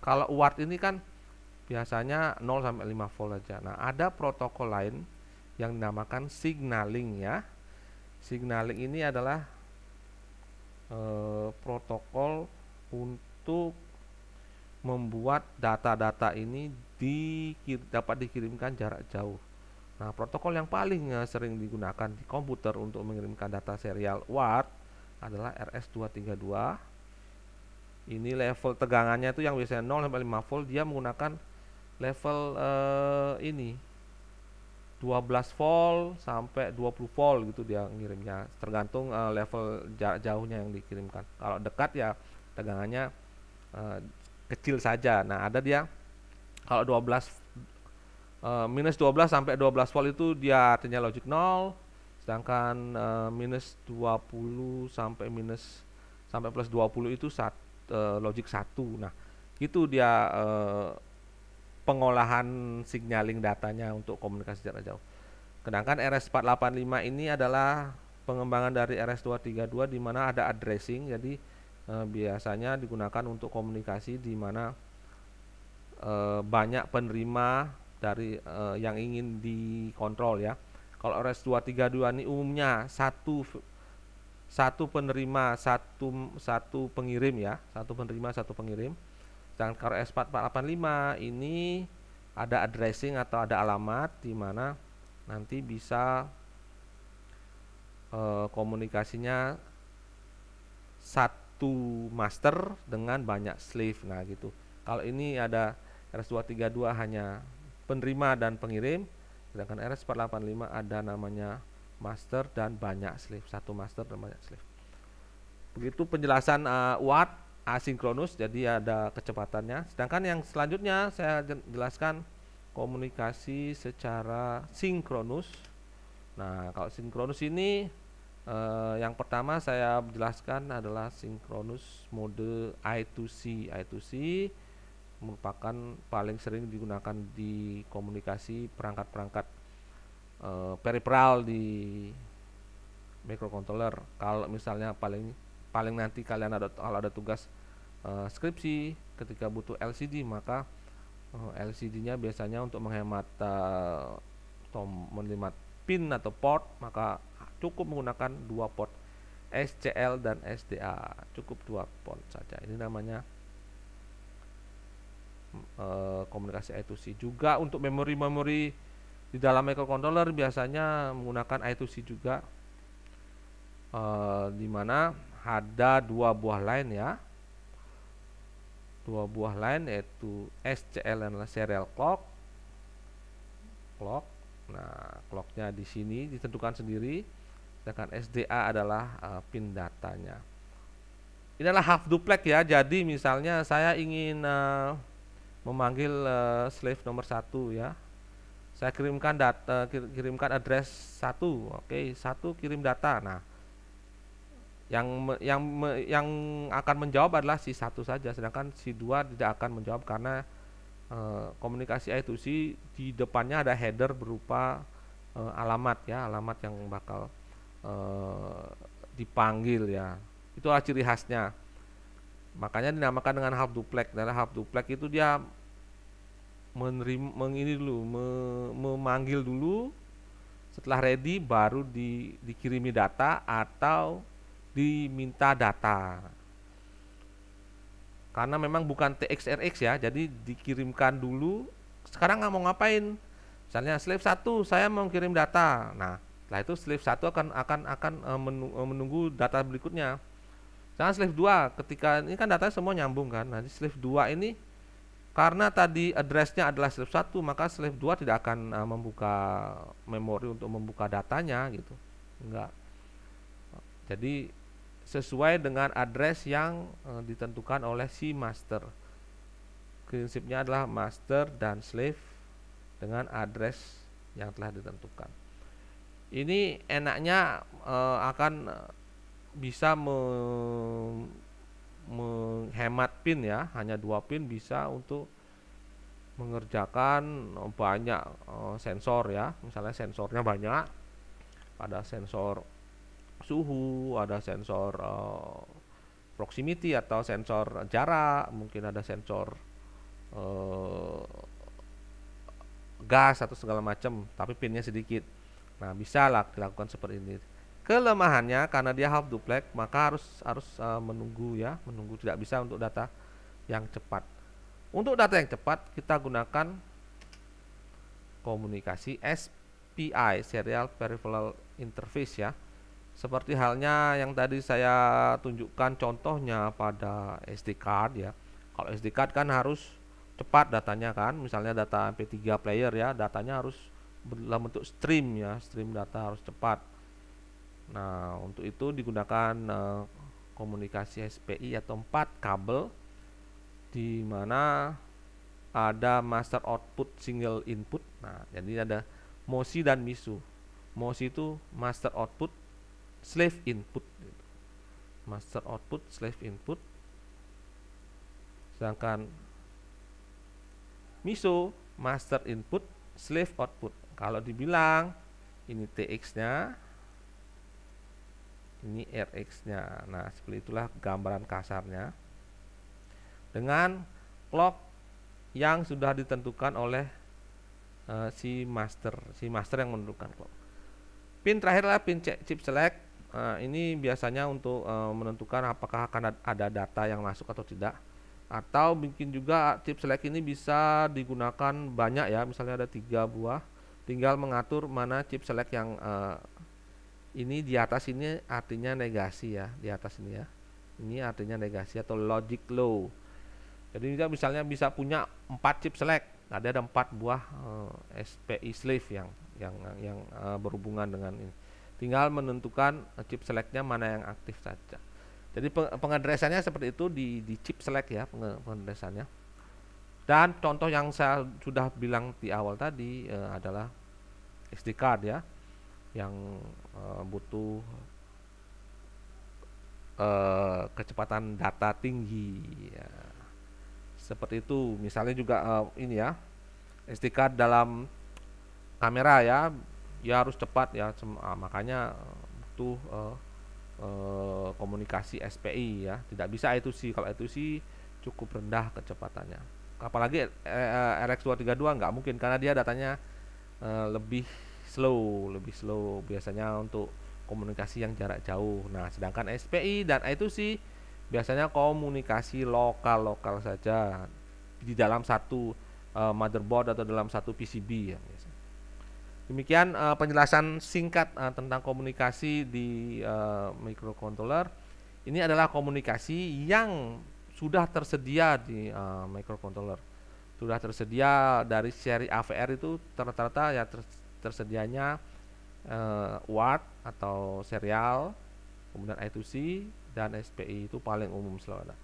kalau UART ini kan biasanya 0 sampai 5 volt aja. Nah, ada protokol lain yang dinamakan signaling ya. Signaling ini adalah uh, protokol untuk membuat data-data ini dikir, dapat dikirimkan jarak jauh. Nah, protokol yang paling eh, sering digunakan di komputer untuk mengirimkan data serial WART adalah RS232. Ini level tegangannya itu yang biasanya 0 sampai 5 volt, dia menggunakan level eh, ini 12 volt sampai 20 volt gitu dia ngirimnya tergantung eh, level jarak jauhnya yang dikirimkan. Kalau dekat ya tegangannya eh, kecil saja. Nah, ada dia kalau 12 uh, eh, minus 12 sampai 12 volt itu dia artinya logic 0 sedangkan uh, minus 20 sampai minus sampai plus 20 itu saat uh, eh, logic 1 nah itu dia uh, pengolahan signaling datanya untuk komunikasi jarak jauh sedangkan RS485 ini adalah pengembangan dari RS232 di mana ada addressing jadi e, biasanya digunakan untuk komunikasi di mana Eh, banyak penerima dari uh, yang ingin dikontrol ya. Kalau RS 232 ini umumnya satu satu penerima satu satu pengirim ya, satu penerima satu pengirim. Sedangkan kalau RS 4485 ini ada addressing atau ada alamat di mana nanti bisa uh, komunikasinya satu master dengan banyak slave. Nah, gitu. Kalau ini ada RS232 hanya penerima dan pengirim sedangkan RS485 ada namanya master dan banyak slave, satu master dan banyak slave. begitu penjelasan uh, watt asinkronus jadi ada kecepatannya sedangkan yang selanjutnya saya jelaskan komunikasi secara sinkronus nah kalau sinkronus ini eh, yang pertama saya jelaskan adalah sinkronus mode I2C. I2C merupakan paling sering digunakan di komunikasi perangkat-perangkat e, peripheral di microcontroller. Kalau misalnya paling paling nanti kalian ada kalau ada tugas e, skripsi ketika butuh LCD maka e, eh, LCD-nya biasanya untuk menghemat e, tom menghemat pin atau port maka cukup menggunakan dua port SCL dan SDA cukup dua port saja ini namanya uh, eh, komunikasi I2C juga untuk memori-memori di dalam microcontroller biasanya menggunakan I2C juga uh, eh, dimana ada dua buah line ya dua buah line yaitu SCL dan serial clock clock nah clocknya di sini ditentukan sendiri sedangkan SDA adalah uh, pin datanya ini adalah half duplex ya jadi misalnya saya ingin uh, memanggil uh, slave nomor satu ya saya kirimkan data eh, kirimkan address satu oke okay, satu kirim data nah yang me, yang me, yang akan menjawab adalah si satu saja sedangkan si dua tidak akan menjawab karena uh, komunikasi I2C di depannya ada header berupa uh, alamat ya alamat yang bakal uh, dipanggil ya itulah ciri khasnya Makanya dinamakan dengan half duplex. Karena half duplex itu dia menerima mengini dulu, me, memanggil dulu. Setelah ready baru di, dikirimi data atau diminta data. Karena memang bukan TXRX ya, jadi dikirimkan dulu. Sekarang nggak mau ngapain? Misalnya slave satu saya mau kirim data. Nah, setelah itu slave satu akan akan akan eh, eh, menunggu data berikutnya jangan slave 2 ketika ini kan datanya semua nyambung kan. Nah, di slave 2 ini karena tadi addressnya adalah slave 1, maka slave 2 tidak akan uh, membuka memori untuk membuka datanya gitu. Enggak. Jadi sesuai dengan address yang uh, ditentukan oleh si master. Prinsipnya adalah master dan slave dengan address yang telah ditentukan. Ini enaknya uh, akan bisa menghemat pin ya hanya dua pin bisa untuk mengerjakan banyak eh, sensor ya misalnya sensornya banyak ada sensor suhu ada sensor eh, proximity atau sensor jarak mungkin ada sensor eh, gas atau segala macam tapi pinnya sedikit nah bisa lah dilakukan seperti ini Kelemahannya karena dia half duplex maka harus harus uh, menunggu ya, menunggu tidak bisa untuk data yang cepat. Untuk data yang cepat kita gunakan komunikasi SPI serial peripheral interface ya. Seperti halnya yang tadi saya tunjukkan contohnya pada SD card ya. Kalau SD card kan harus cepat datanya kan, misalnya data MP3 player ya, datanya harus dalam bentuk stream ya, stream data harus cepat Nah, untuk itu digunakan uh, komunikasi SPI atau 4 kabel di mana ada master output single input. Nah, jadi ada MOSI dan MISU. MOSI itu master output slave input. Gitu. Master output slave input. Sedangkan MISU master input slave output. Kalau dibilang ini TX-nya ini Rx nya nah seperti itulah gambaran kasarnya dengan clock yang sudah ditentukan oleh uh, si master si master yang menentukan clock pin terakhir adalah pin chip select uh, ini biasanya untuk uh, menentukan apakah akan ada data yang masuk atau tidak atau mungkin juga chip select ini bisa digunakan banyak ya misalnya ada tiga buah tinggal mengatur mana chip select yang uh, ini di atas ini artinya negasi ya di atas ini ya ini artinya negasi atau logic low jadi kita misalnya bisa punya empat chip select nah, ada empat buah uh, eh, SPI slave yang yang yang uh, berhubungan dengan ini tinggal menentukan eh, chip selectnya mana yang aktif saja jadi pengadresannya seperti itu di, di chip select ya pengadresannya dan contoh yang saya sudah bilang di awal tadi uh, adalah SD card ya yang uh, butuh uh, kecepatan data tinggi ya. seperti itu misalnya juga uh, ini ya SD card dalam kamera ya ya harus cepat ya ah, makanya butuh uh, komunikasi SPI ya tidak bisa itu sih kalau itu sih cukup rendah kecepatannya apalagi RX232 nggak mungkin karena dia datanya lebih slow lebih slow biasanya untuk komunikasi yang jarak jauh nah sedangkan SPI dan itu sih biasanya komunikasi lokal lokal saja di dalam satu uh, motherboard atau dalam satu PCB ya demikian uh, penjelasan singkat uh, tentang komunikasi di uh, microcontroller ini adalah komunikasi yang sudah tersedia di uh, microcontroller sudah tersedia dari seri AVR itu ternyata ya ter tersedianya uh, eh, Watt atau serial, kemudian I2C dan SPI itu paling umum selalu.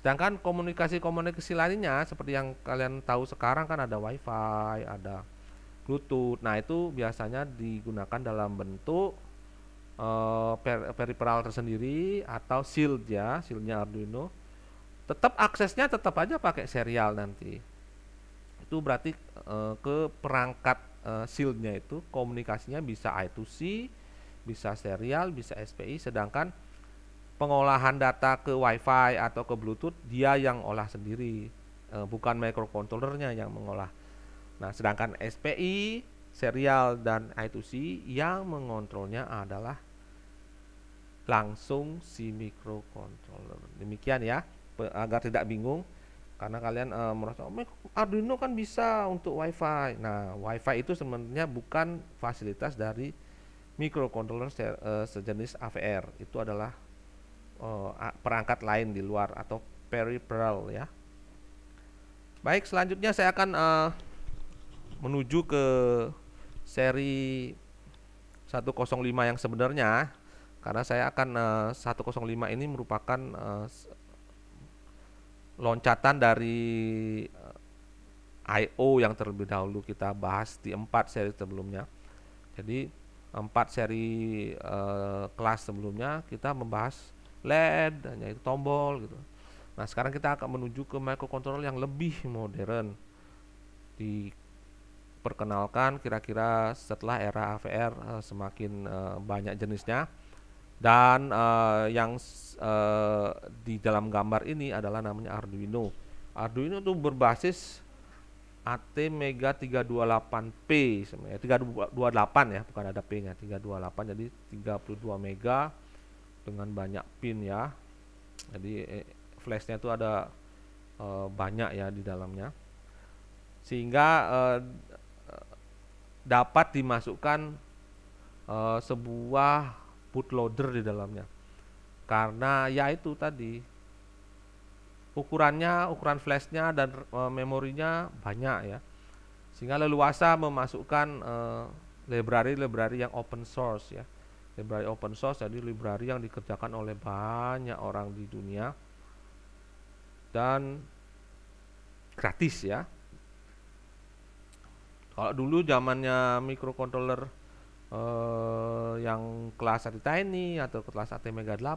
Sedangkan komunikasi-komunikasi lainnya seperti yang kalian tahu sekarang kan ada WiFi, ada Bluetooth. Nah itu biasanya digunakan dalam bentuk uh, per peripheral tersendiri atau shield ya, shieldnya Arduino. Tetap aksesnya tetap aja pakai serial nanti. Itu berarti uh, ke perangkat uh, shieldnya itu komunikasinya bisa I2C, bisa serial, bisa SPI, sedangkan pengolahan data ke WiFi atau ke Bluetooth dia yang olah sendiri, uh, bukan microcontrollernya yang mengolah. Nah, sedangkan SPI, serial dan I2C yang mengontrolnya adalah langsung si microcontroller. Demikian ya, agar tidak bingung karena kalian uh, merasa oh, Arduino kan bisa untuk WiFi. Nah, WiFi itu sebenarnya bukan fasilitas dari microcontroller se uh, sejenis AVR. Itu adalah uh, perangkat lain di luar atau peripheral ya. Baik, selanjutnya saya akan uh, menuju ke seri 105 yang sebenarnya karena saya akan uh, 105 ini merupakan uh, loncatan dari eh, IO yang terlebih dahulu kita bahas di empat seri sebelumnya. Jadi empat seri e, kelas sebelumnya kita membahas LED, hanya itu tombol gitu. Nah sekarang kita akan menuju ke microcontroller yang lebih modern. Diperkenalkan kira-kira setelah era AVR eh, semakin banyak jenisnya dan uh, yang uh, di dalam gambar ini adalah namanya Arduino. Arduino itu berbasis AT Mega 328P 328 ya bukan ada P-nya 328 jadi 32 Mega dengan banyak pin ya jadi eh, flashnya itu ada eh, banyak ya di dalamnya sehingga eh, dapat dimasukkan eh, sebuah bootloader di dalamnya karena ya itu tadi ukurannya ukuran flashnya dan e, memorinya banyak ya sehingga leluasa memasukkan e, eh, library-library yang open source ya library open source jadi library yang dikerjakan oleh banyak orang di dunia dan gratis ya kalau dulu zamannya microcontroller uh, yang kelas AT Tiny atau kelas AT Mega 8 uh,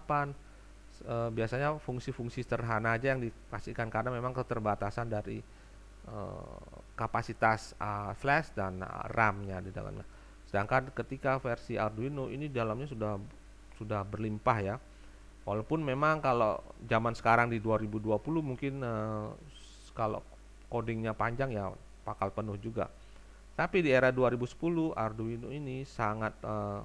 eh, biasanya fungsi-fungsi sederhana aja yang dipastikan karena memang keterbatasan dari uh, kapasitas uh, flash dan RAMnya RAM-nya di dalamnya. Sedangkan ketika versi Arduino ini dalamnya sudah sudah berlimpah ya. Walaupun memang kalau zaman sekarang di 2020 mungkin uh, kalau codingnya panjang ya bakal penuh juga. Tapi di era 2010 Arduino ini sangat uh,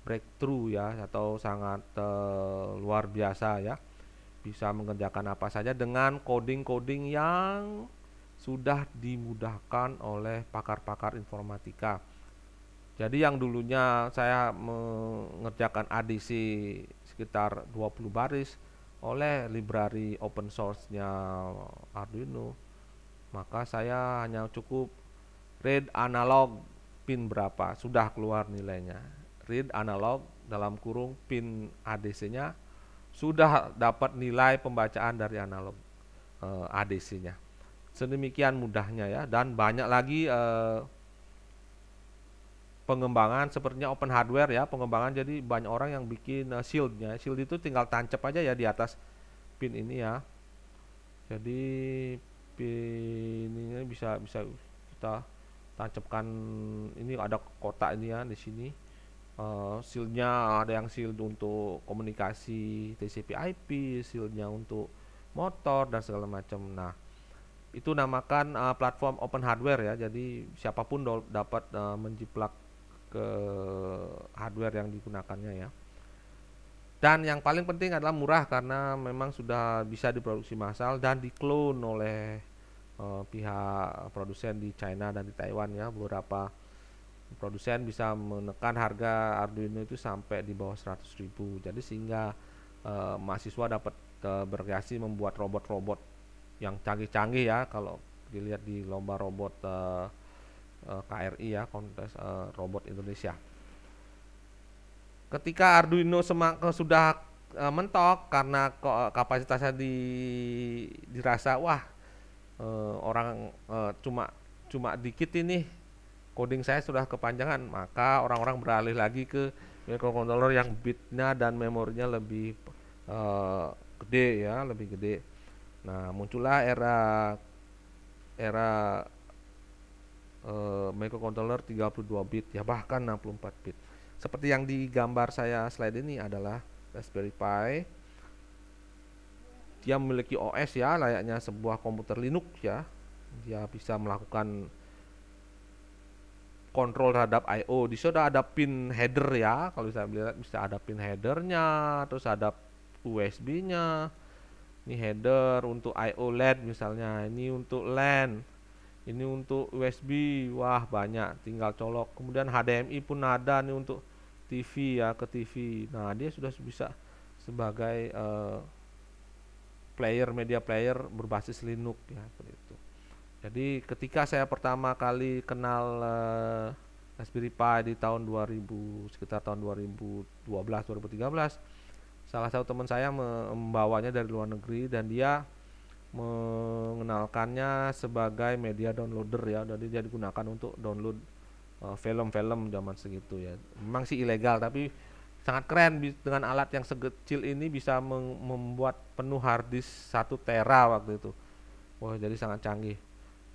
breakthrough ya atau sangat uh, luar biasa ya. Bisa mengerjakan apa saja dengan coding-coding yang sudah dimudahkan oleh pakar-pakar informatika. Jadi yang dulunya saya mengerjakan ADC sekitar 20 baris oleh library open source-nya Arduino, maka saya hanya cukup read analog pin berapa sudah keluar nilainya read analog dalam kurung pin ADC-nya sudah dapat nilai pembacaan dari analog eh, ADC-nya sedemikian mudahnya ya dan banyak lagi eh, pengembangan sepertinya open hardware ya pengembangan jadi banyak orang yang bikin uh, eh, nya shield itu tinggal tancap aja ya di atas pin ini ya jadi pin ini bisa bisa kita tancapkan ini ada kotak ini ya di sini uh, sealnya ada yang seal untuk komunikasi TCP/IP, sealnya untuk motor dan segala macam. Nah, itu namakan uh, platform open hardware ya. Jadi siapapun dapat uh, menjiplak ke hardware yang digunakannya ya. Dan yang paling penting adalah murah karena memang sudah bisa diproduksi massal dan diklon oleh uh, pihak produsen di China dan di Taiwan ya beberapa produsen bisa menekan harga Arduino itu sampai di bawah 100.000 jadi sehingga uh, mahasiswa dapat uh, berkreasi membuat robot-robot yang canggih-canggih ya kalau dilihat di lomba robot uh, uh, KRI ya kontes uh, robot Indonesia ketika Arduino semak sudah mentok karena kapasitasnya di dirasa wah uh, orang uh, cuma cuma dikit ini coding saya sudah kepanjangan maka orang-orang beralih lagi ke microcontroller yang bitnya dan memorinya lebih uh, gede ya lebih gede nah muncullah era era uh, microcontroller 32 bit ya bahkan 64 bit seperti yang digambar saya slide ini adalah Raspberry Pi dia memiliki OS ya layaknya sebuah komputer Linux ya dia bisa melakukan kontrol terhadap IO o Di sana ada pin header ya, kalau bisa lihat bisa ada pin headernya, terus ada USB-nya. Ini header untuk IO LED misalnya, ini untuk LAN, ini untuk USB. Wah banyak, tinggal colok. Kemudian HDMI pun ada nih untuk TV ya ke TV. Nah dia sudah bisa sebagai uh, player media player berbasis Linux ya seperti itu. Jadi ketika saya pertama kali kenal uh, Raspberry Pi di tahun 2000 sekitar tahun 2012 2013 salah satu teman saya membawanya dari luar negeri dan dia mengenalkannya sebagai media downloader ya jadi dia digunakan untuk download eh, film-film uh, film -film zaman segitu ya memang sih ilegal tapi sangat keren dengan alat yang sekecil ini bisa membuat penuh hard satu tera waktu itu. Wah, jadi sangat canggih.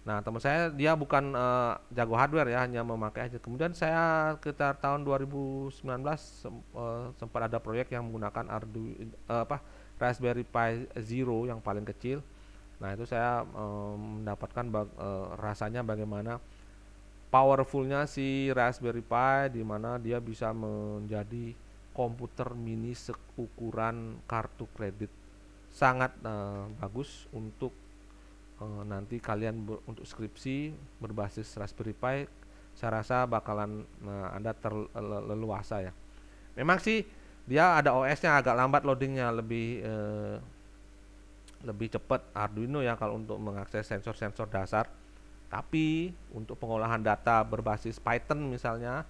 Nah, teman saya dia bukan uh, jago hardware ya, hanya memakai aja. Kemudian saya sekitar tahun 2019 sem uh, sempat ada proyek yang menggunakan Arduino uh, apa Raspberry Pi Zero yang paling kecil. Nah, itu saya um, mendapatkan bag, uh, rasanya bagaimana powerfulnya si Raspberry Pi di mana dia bisa menjadi komputer mini seukuran kartu kredit sangat uh, bagus untuk uh, nanti kalian ber, untuk skripsi berbasis Raspberry Pi saya rasa bakalan uh, Anda terleluasa ya. Memang sih dia ada OS-nya agak lambat loadingnya lebih uh, lebih cepat Arduino ya kalau untuk mengakses sensor-sensor dasar. Tapi untuk pengolahan data berbasis Python misalnya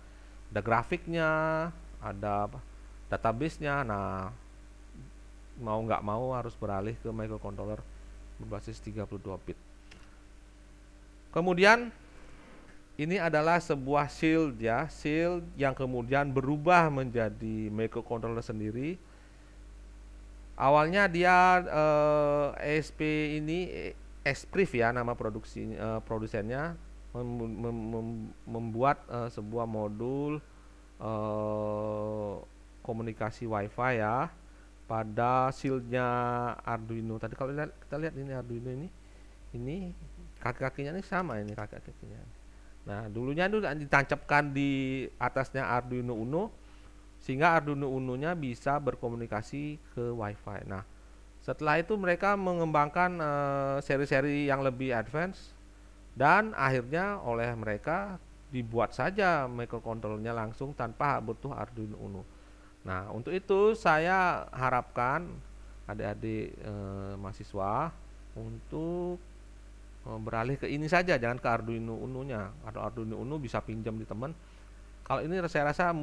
ada grafiknya, ada apa? database-nya. nah mau nggak mau harus beralih ke microcontroller berbasis 32 bit kemudian ini adalah sebuah shield ya shield yang kemudian berubah menjadi microcontroller sendiri awalnya dia eh, ESP ini Esprif eh, ya nama produksi eh, produsennya mem mem mem membuat eh, sebuah modul eh, komunikasi WiFi ya pada shieldnya Arduino tadi kalau lihat, kita lihat ini Arduino ini ini kaki-kakinya ini sama ini kaki-kakinya nah dulunya itu ditancapkan di atasnya Arduino Uno sehingga Arduino Uno nya bisa berkomunikasi ke WiFi nah setelah itu mereka mengembangkan eh, seri-seri uh, yang lebih advance dan akhirnya oleh mereka dibuat saja microcontrollernya langsung tanpa butuh Arduino Uno. Nah, untuk itu saya harapkan adik-adik e, mahasiswa untuk e, beralih ke ini saja, jangan ke Arduino Uno-nya. Atau Arduino Uno bisa pinjam di teman. Kalau ini saya rasa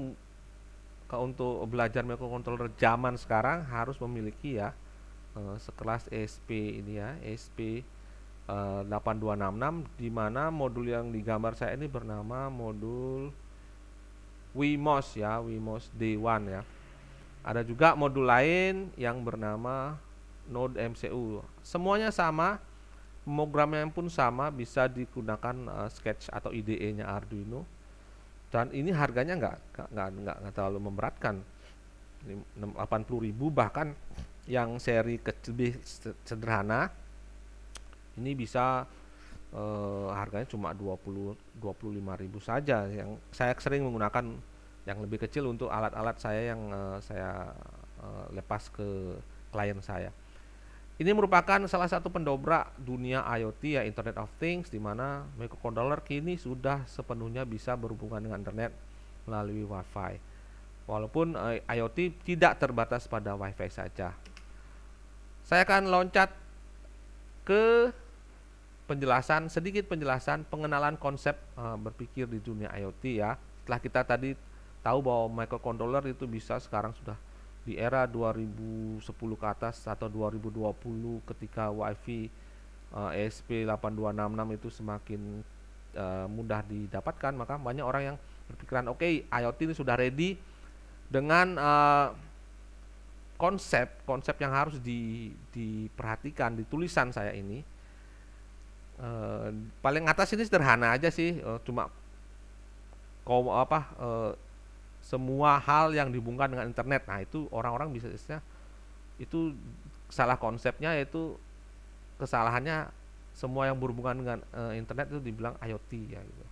ke untuk belajar microcontroller zaman sekarang harus memiliki ya eh, sekelas ESP ini ya ESP 8266 eh, di mana modul yang digambar saya ini bernama modul WiMos ya, WiMos D1 ya. Ada juga modul lain yang bernama Node MCU. Semuanya sama, programnya pun sama, bisa digunakan uh, Sketch atau IDE-nya Arduino. Dan ini harganya nggak nggak nggak terlalu memberatkan, 80.000 bahkan yang seri kecil lebih sederhana ini bisa eh, harganya cuma 20 25.000 saja yang saya sering menggunakan yang lebih kecil untuk alat-alat saya yang eh, saya eh, lepas ke klien saya. Ini merupakan salah satu pendobrak dunia IoT ya Internet of Things di mana microcontroller kini sudah sepenuhnya bisa berhubungan dengan internet melalui Wi-Fi. Walaupun eh, IoT tidak terbatas pada Wi-Fi saja. Saya akan loncat ke penjelasan sedikit penjelasan pengenalan konsep uh, berpikir di dunia IoT ya. Setelah kita tadi tahu bahwa microcontroller itu bisa sekarang sudah di era 2010 ke atas atau 2020 ketika WiFi uh, eh, ESP8266 itu semakin uh, mudah didapatkan maka banyak orang yang berpikiran oke okay, IoT ini sudah ready dengan uh, konsep konsep yang harus di, diperhatikan di tulisan saya ini Eh, paling atas ini sederhana aja sih, uh, cuma kom apa uh, semua hal yang dihubungkan dengan internet. Nah itu orang-orang bisnisnya itu salah konsepnya yaitu kesalahannya semua yang berhubungan dengan uh, internet itu dibilang IoT ya gitu.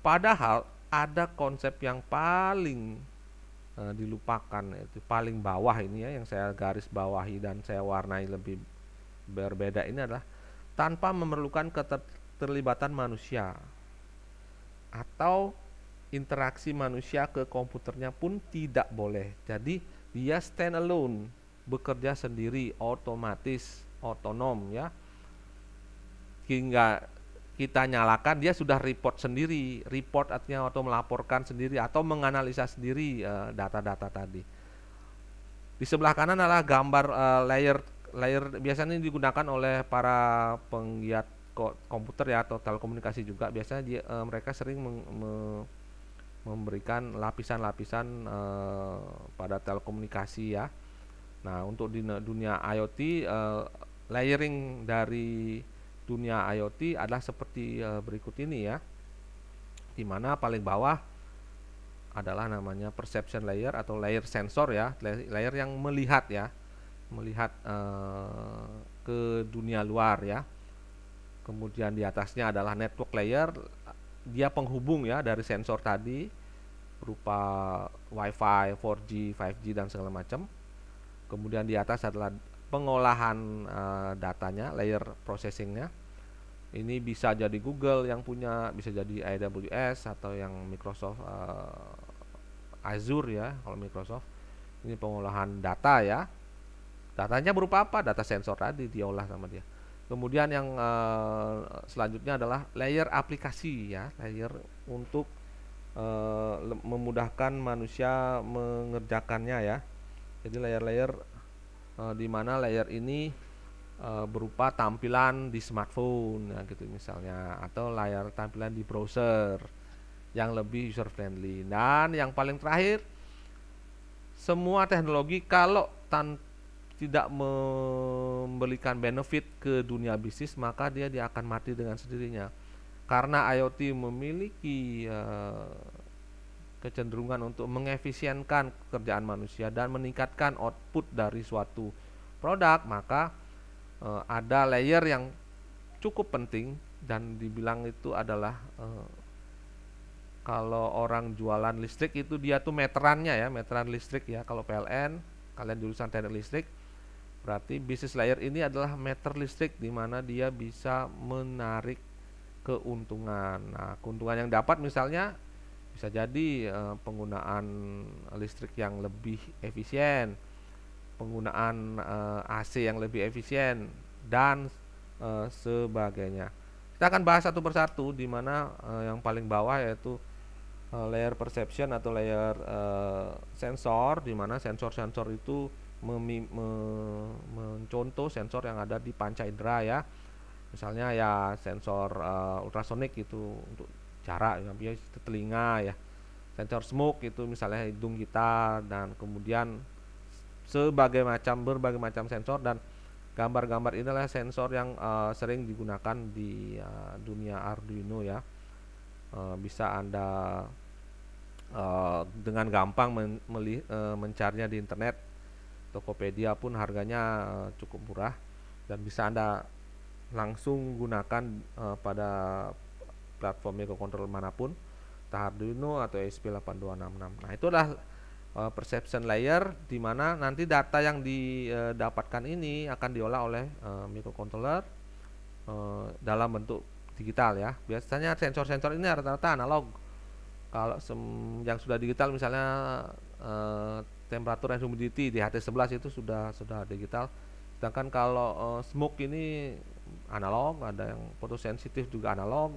Padahal ada konsep yang paling uh, dilupakan yaitu paling bawah ini ya yang saya garis bawahi dan saya warnai lebih berbeda ini adalah tanpa memerlukan keterlibatan manusia atau interaksi manusia ke komputernya pun tidak boleh. Jadi dia stand alone, bekerja sendiri, otomatis, otonom ya. Hingga kita nyalakan dia sudah report sendiri, report artinya atau melaporkan sendiri atau menganalisa sendiri eh, data-data uh, tadi. Di sebelah kanan adalah gambar uh, layer Layer biasanya digunakan oleh para penggiat komputer ya atau telekomunikasi juga. Biasanya dia, e, mereka sering meng, me, memberikan lapisan-lapisan e, pada telekomunikasi ya. Nah, untuk di dunia IoT e, eh, layering dari dunia IoT adalah seperti e, berikut ini ya. Di mana paling bawah adalah namanya perception layer atau layer sensor ya, layer yang melihat ya melihat uh, ke dunia luar ya. Kemudian di atasnya adalah network layer, dia penghubung ya dari sensor tadi berupa WiFi, 4G, 5G dan segala macam. Kemudian di atas adalah pengolahan uh, datanya, layer processingnya. Ini bisa jadi Google yang punya, bisa jadi AWS atau yang Microsoft uh, Azure ya kalau Microsoft. Ini pengolahan data ya Datanya berupa apa? Data sensor tadi diolah sama dia. Kemudian yang uh, selanjutnya adalah layer aplikasi ya, layer untuk uh, memudahkan manusia mengerjakannya ya. Jadi layer-layer uh, di mana layer ini berupa tampilan di smartphone ya, gitu misalnya atau layar tampilan di browser yang lebih user friendly. Dan yang paling terakhir semua teknologi kalau tan tidak memberikan benefit ke dunia bisnis maka dia dia akan mati dengan sendirinya karena IoT memiliki uh, kecenderungan untuk mengefisienkan pekerjaan manusia dan meningkatkan output dari suatu produk maka uh, ada layer yang cukup penting dan dibilang itu adalah uh, kalau orang jualan listrik itu dia tuh meterannya ya meteran listrik ya kalau PLN kalian jurusan teknik listrik Berarti bisnis layer ini adalah meter listrik di mana dia bisa menarik keuntungan. Nah, keuntungan yang dapat misalnya bisa jadi e, penggunaan listrik yang lebih efisien, penggunaan e, eh, AC yang lebih efisien dan e, sebagainya. Kita akan bahas satu persatu di mana e, yang paling bawah yaitu e, layer perception atau layer e, sensor di mana sensor-sensor itu mencontoh sensor yang ada di panca indera ya misalnya ya sensor uh, eh, ultrasonik itu untuk jarak ya telinga ya sensor smoke itu misalnya hidung kita dan kemudian sebagai macam berbagai macam sensor dan gambar-gambar inilah sensor yang uh, sering digunakan di uh, dunia Arduino ya uh, bisa anda uh, dengan gampang men uh, mencarinya di internet Tokopedia pun harganya eh, cukup murah dan bisa Anda langsung gunakan uh, pada platform microcontroller manapun Arduino atau ESP8266. Nah, itu adalah uh, perception layer di mana nanti data yang didapatkan ini akan diolah oleh uh, microcontroller uh, dalam bentuk digital ya. Biasanya sensor-sensor ini rata-rata analog. Kalau yang sudah digital misalnya uh, temperatur dan humidity di HT11 itu sudah sudah digital. Sedangkan kalau uh, smoke ini analog, ada yang fotosensitif juga analog.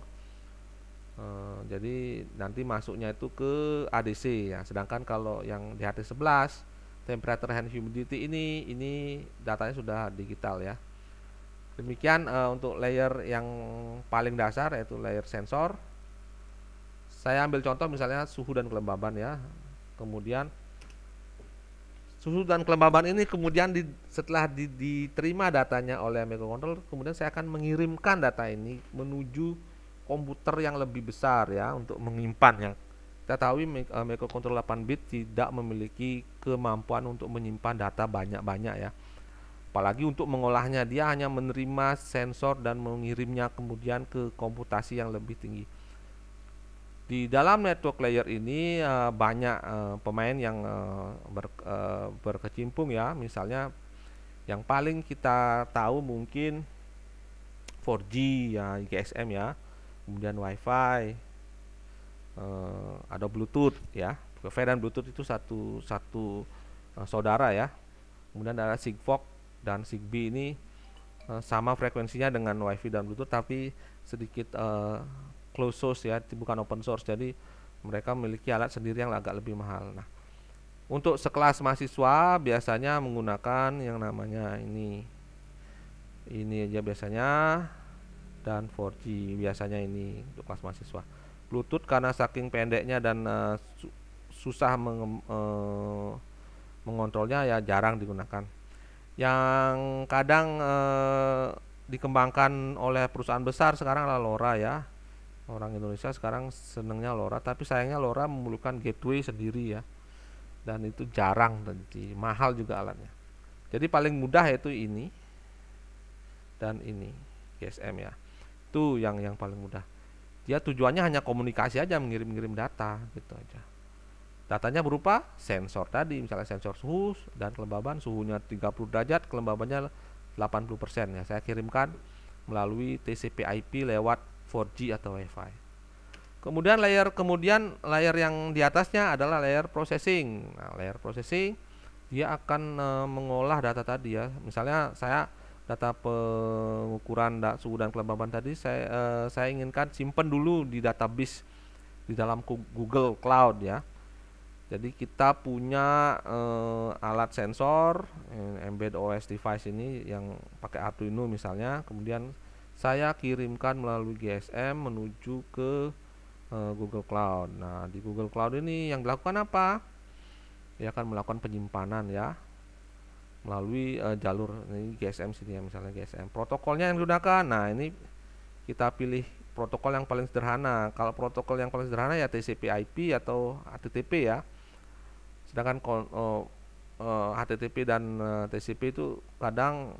Uh, jadi nanti masuknya itu ke ADC ya. Sedangkan kalau yang di HT11 Temperatur and humidity ini ini datanya sudah digital ya. Demikian uh, untuk layer yang paling dasar yaitu layer sensor. Saya ambil contoh misalnya suhu dan kelembaban ya. Kemudian susu dan kelembaban ini kemudian di, setelah di, diterima datanya oleh microcontroller kemudian saya akan mengirimkan data ini menuju komputer yang lebih besar ya untuk menyimpannya kita tahu uh, microcontroller 8 bit tidak memiliki kemampuan untuk menyimpan data banyak-banyak ya apalagi untuk mengolahnya dia hanya menerima sensor dan mengirimnya kemudian ke komputasi yang lebih tinggi di dalam network layer ini uh, banyak uh, pemain yang uh, ber, uh, berkecimpung ya. Misalnya yang paling kita tahu mungkin 4G ya, GSM ya. Kemudian WiFi, uh, ada Bluetooth ya. WiFi dan Bluetooth itu satu satu uh, saudara ya. Kemudian ada Sigfox dan Zigbee ini uh, sama frekuensinya dengan WiFi dan Bluetooth tapi sedikit uh, closed source ya, bukan open source. Jadi mereka memiliki alat sendiri yang agak lebih mahal. Nah, untuk sekelas mahasiswa biasanya menggunakan yang namanya ini. Ini aja biasanya dan 4G biasanya ini untuk kelas mahasiswa. Bluetooth karena saking pendeknya dan uh, susah meng uh, eh, mengontrolnya ya jarang digunakan. Yang kadang uh, dikembangkan oleh perusahaan besar sekarang adalah LoRa ya orang Indonesia sekarang senengnya Lora tapi sayangnya Lora memerlukan gateway sendiri ya dan itu jarang dan mahal juga alatnya jadi paling mudah yaitu ini dan ini GSM ya itu yang yang paling mudah dia tujuannya hanya komunikasi aja mengirim-ngirim data gitu aja datanya berupa sensor tadi misalnya sensor suhu dan kelembaban suhunya 30 derajat kelembabannya 80% ya saya kirimkan melalui TCP IP lewat 4G atau WiFi. Kemudian layer kemudian layer yang di atasnya adalah layer processing. Nah, layer processing dia akan e, mengolah data tadi ya. Misalnya saya data pengukuran da, suhu dan kelembaban tadi saya e, saya inginkan simpan dulu di database di dalam Google Cloud ya. Jadi kita punya e, alat sensor embed OS device ini yang pakai Arduino misalnya, kemudian saya kirimkan melalui GSM menuju ke uh, Google Cloud. Nah, di Google Cloud ini yang dilakukan apa? Dia akan melakukan penyimpanan ya melalui uh, jalur ini GSM sini ya misalnya GSM. Protokolnya yang digunakan. Nah, ini kita pilih protokol yang paling sederhana. Kalau protokol yang paling sederhana ya TCP/IP atau HTTP ya. Sedangkan uh, oh, uh, eh, HTTP dan uh, TCP itu kadang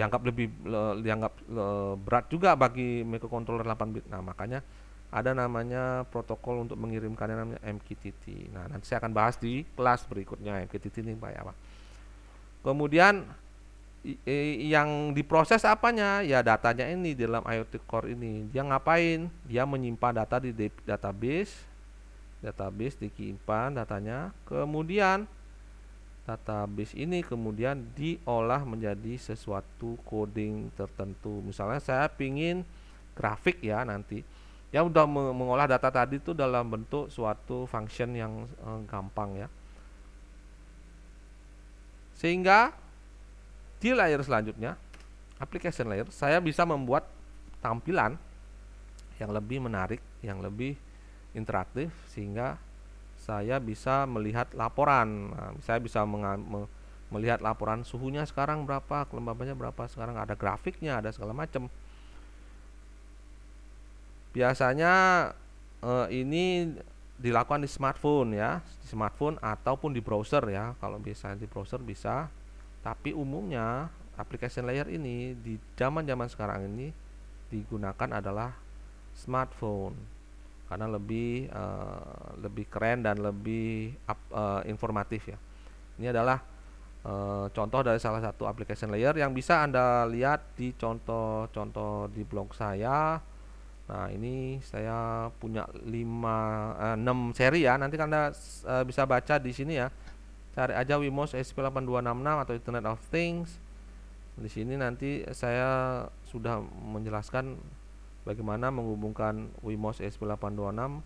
dianggap lebih le, dianggap le, berat juga bagi microcontroller 8 bit. Nah, makanya ada namanya protokol untuk mengirimkannya namanya MQTT. Nah, nanti saya akan bahas di kelas berikutnya MQTT ini Pak ya, Pak. Kemudian yang diproses apanya? Ya datanya ini di dalam IoT Core ini. Dia ngapain? Dia menyimpan data di database. Database dikimpan datanya. Kemudian database ini kemudian diolah menjadi sesuatu coding tertentu misalnya saya pingin grafik ya nanti yang udah mengolah data tadi itu dalam bentuk suatu function yang eh, gampang ya sehingga di layer selanjutnya application layer saya bisa membuat tampilan yang lebih menarik yang lebih interaktif sehingga saya bisa melihat laporan. Nah, saya bisa melihat laporan suhunya sekarang berapa, kelembabannya berapa sekarang, ada grafiknya, ada segala macam. Biasanya eh, ini dilakukan di smartphone ya, di smartphone ataupun di browser ya. Kalau bisa di browser bisa, tapi umumnya application layer ini di zaman-zaman sekarang ini digunakan adalah smartphone karena lebih uh, lebih keren dan lebih up, uh, informatif ya. Ini adalah uh, contoh dari salah satu application layer yang bisa Anda lihat di contoh-contoh di blog saya. Nah, ini saya punya 5 uh, seri ya. Nanti Anda uh, bisa baca di sini ya. Cari aja Wimos SP8266 atau Internet of Things. Di sini nanti saya sudah menjelaskan bagaimana menghubungkan Wimos SP826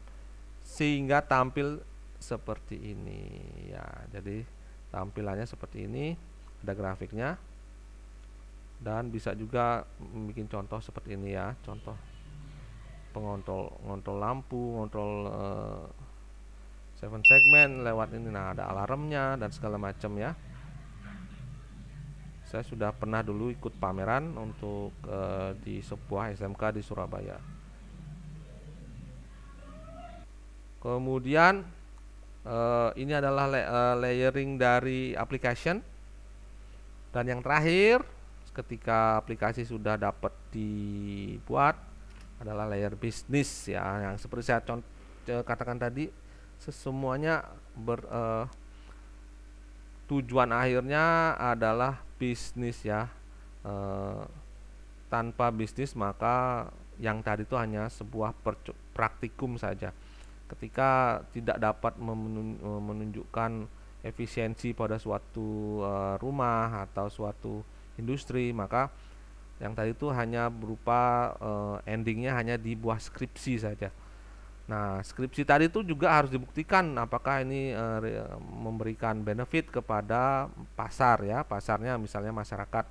sehingga tampil seperti ini ya jadi tampilannya seperti ini ada grafiknya dan bisa juga bikin contoh seperti ini ya contoh pengontrol ngontrol lampu ngontrol uh, seven segmen lewat ini nah ada alarmnya dan segala macam ya saya sudah pernah dulu ikut pameran untuk uh, di sebuah SMK di Surabaya. Kemudian uh, ini adalah la uh, eh, layering dari application. Dan yang terakhir ketika aplikasi sudah dapat dibuat adalah layer bisnis ya yang seperti saya katakan tadi sesemuanya ber, uh, tujuan akhirnya adalah bisnis ya e, tanpa bisnis maka yang tadi itu hanya sebuah praktikum saja ketika tidak dapat eh, menunjukkan efisiensi pada suatu e, rumah atau suatu industri maka yang tadi itu hanya berupa e, endingnya hanya di buah skripsi saja Nah, skripsi tadi itu juga harus dibuktikan apakah ini uh, memberikan benefit kepada pasar ya, pasarnya misalnya masyarakat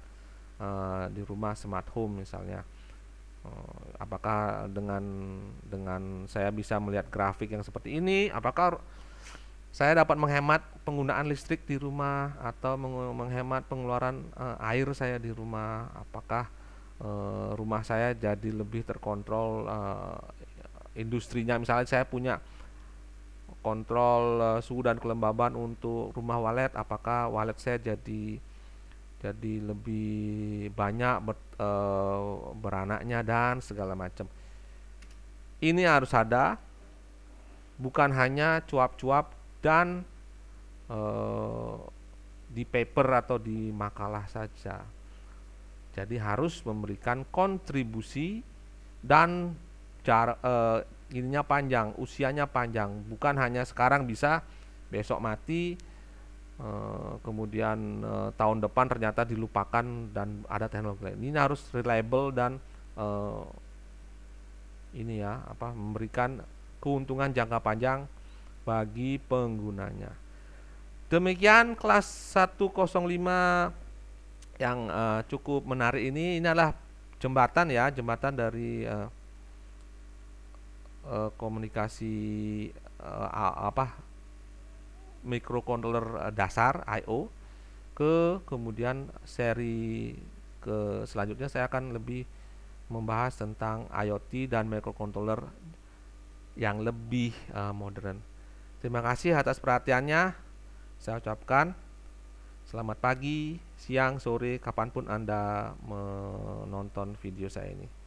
uh, di rumah smart home misalnya. Uh, apakah dengan dengan saya bisa melihat grafik yang seperti ini, apakah saya dapat menghemat penggunaan listrik di rumah atau menghemat pengeluaran uh, air saya di rumah? Apakah uh, rumah saya jadi lebih terkontrol uh, industrinya misalnya saya punya kontrol uh, suhu dan kelembaban untuk rumah walet apakah walet saya jadi jadi lebih banyak ber, uh, beranaknya dan segala macam ini harus ada bukan hanya cuap-cuap dan uh, di paper atau di makalah saja jadi harus memberikan kontribusi dan cara uh, ininya panjang, usianya panjang, bukan hanya sekarang bisa besok mati uh, kemudian uh, tahun depan ternyata dilupakan dan ada teknologi lain. Ini harus reliable dan uh, ini ya apa memberikan keuntungan jangka panjang bagi penggunanya. Demikian kelas 105 yang uh, cukup menarik ini. Ini adalah jembatan ya, jembatan dari uh, uh, komunikasi uh, apa mikrokontroler eh, dasar I/O ke kemudian seri ke selanjutnya saya akan lebih membahas tentang IoT dan microcontroller yang lebih uh, modern. Terima kasih atas perhatiannya. Saya ucapkan selamat pagi, siang, sore, kapanpun Anda menonton video saya ini.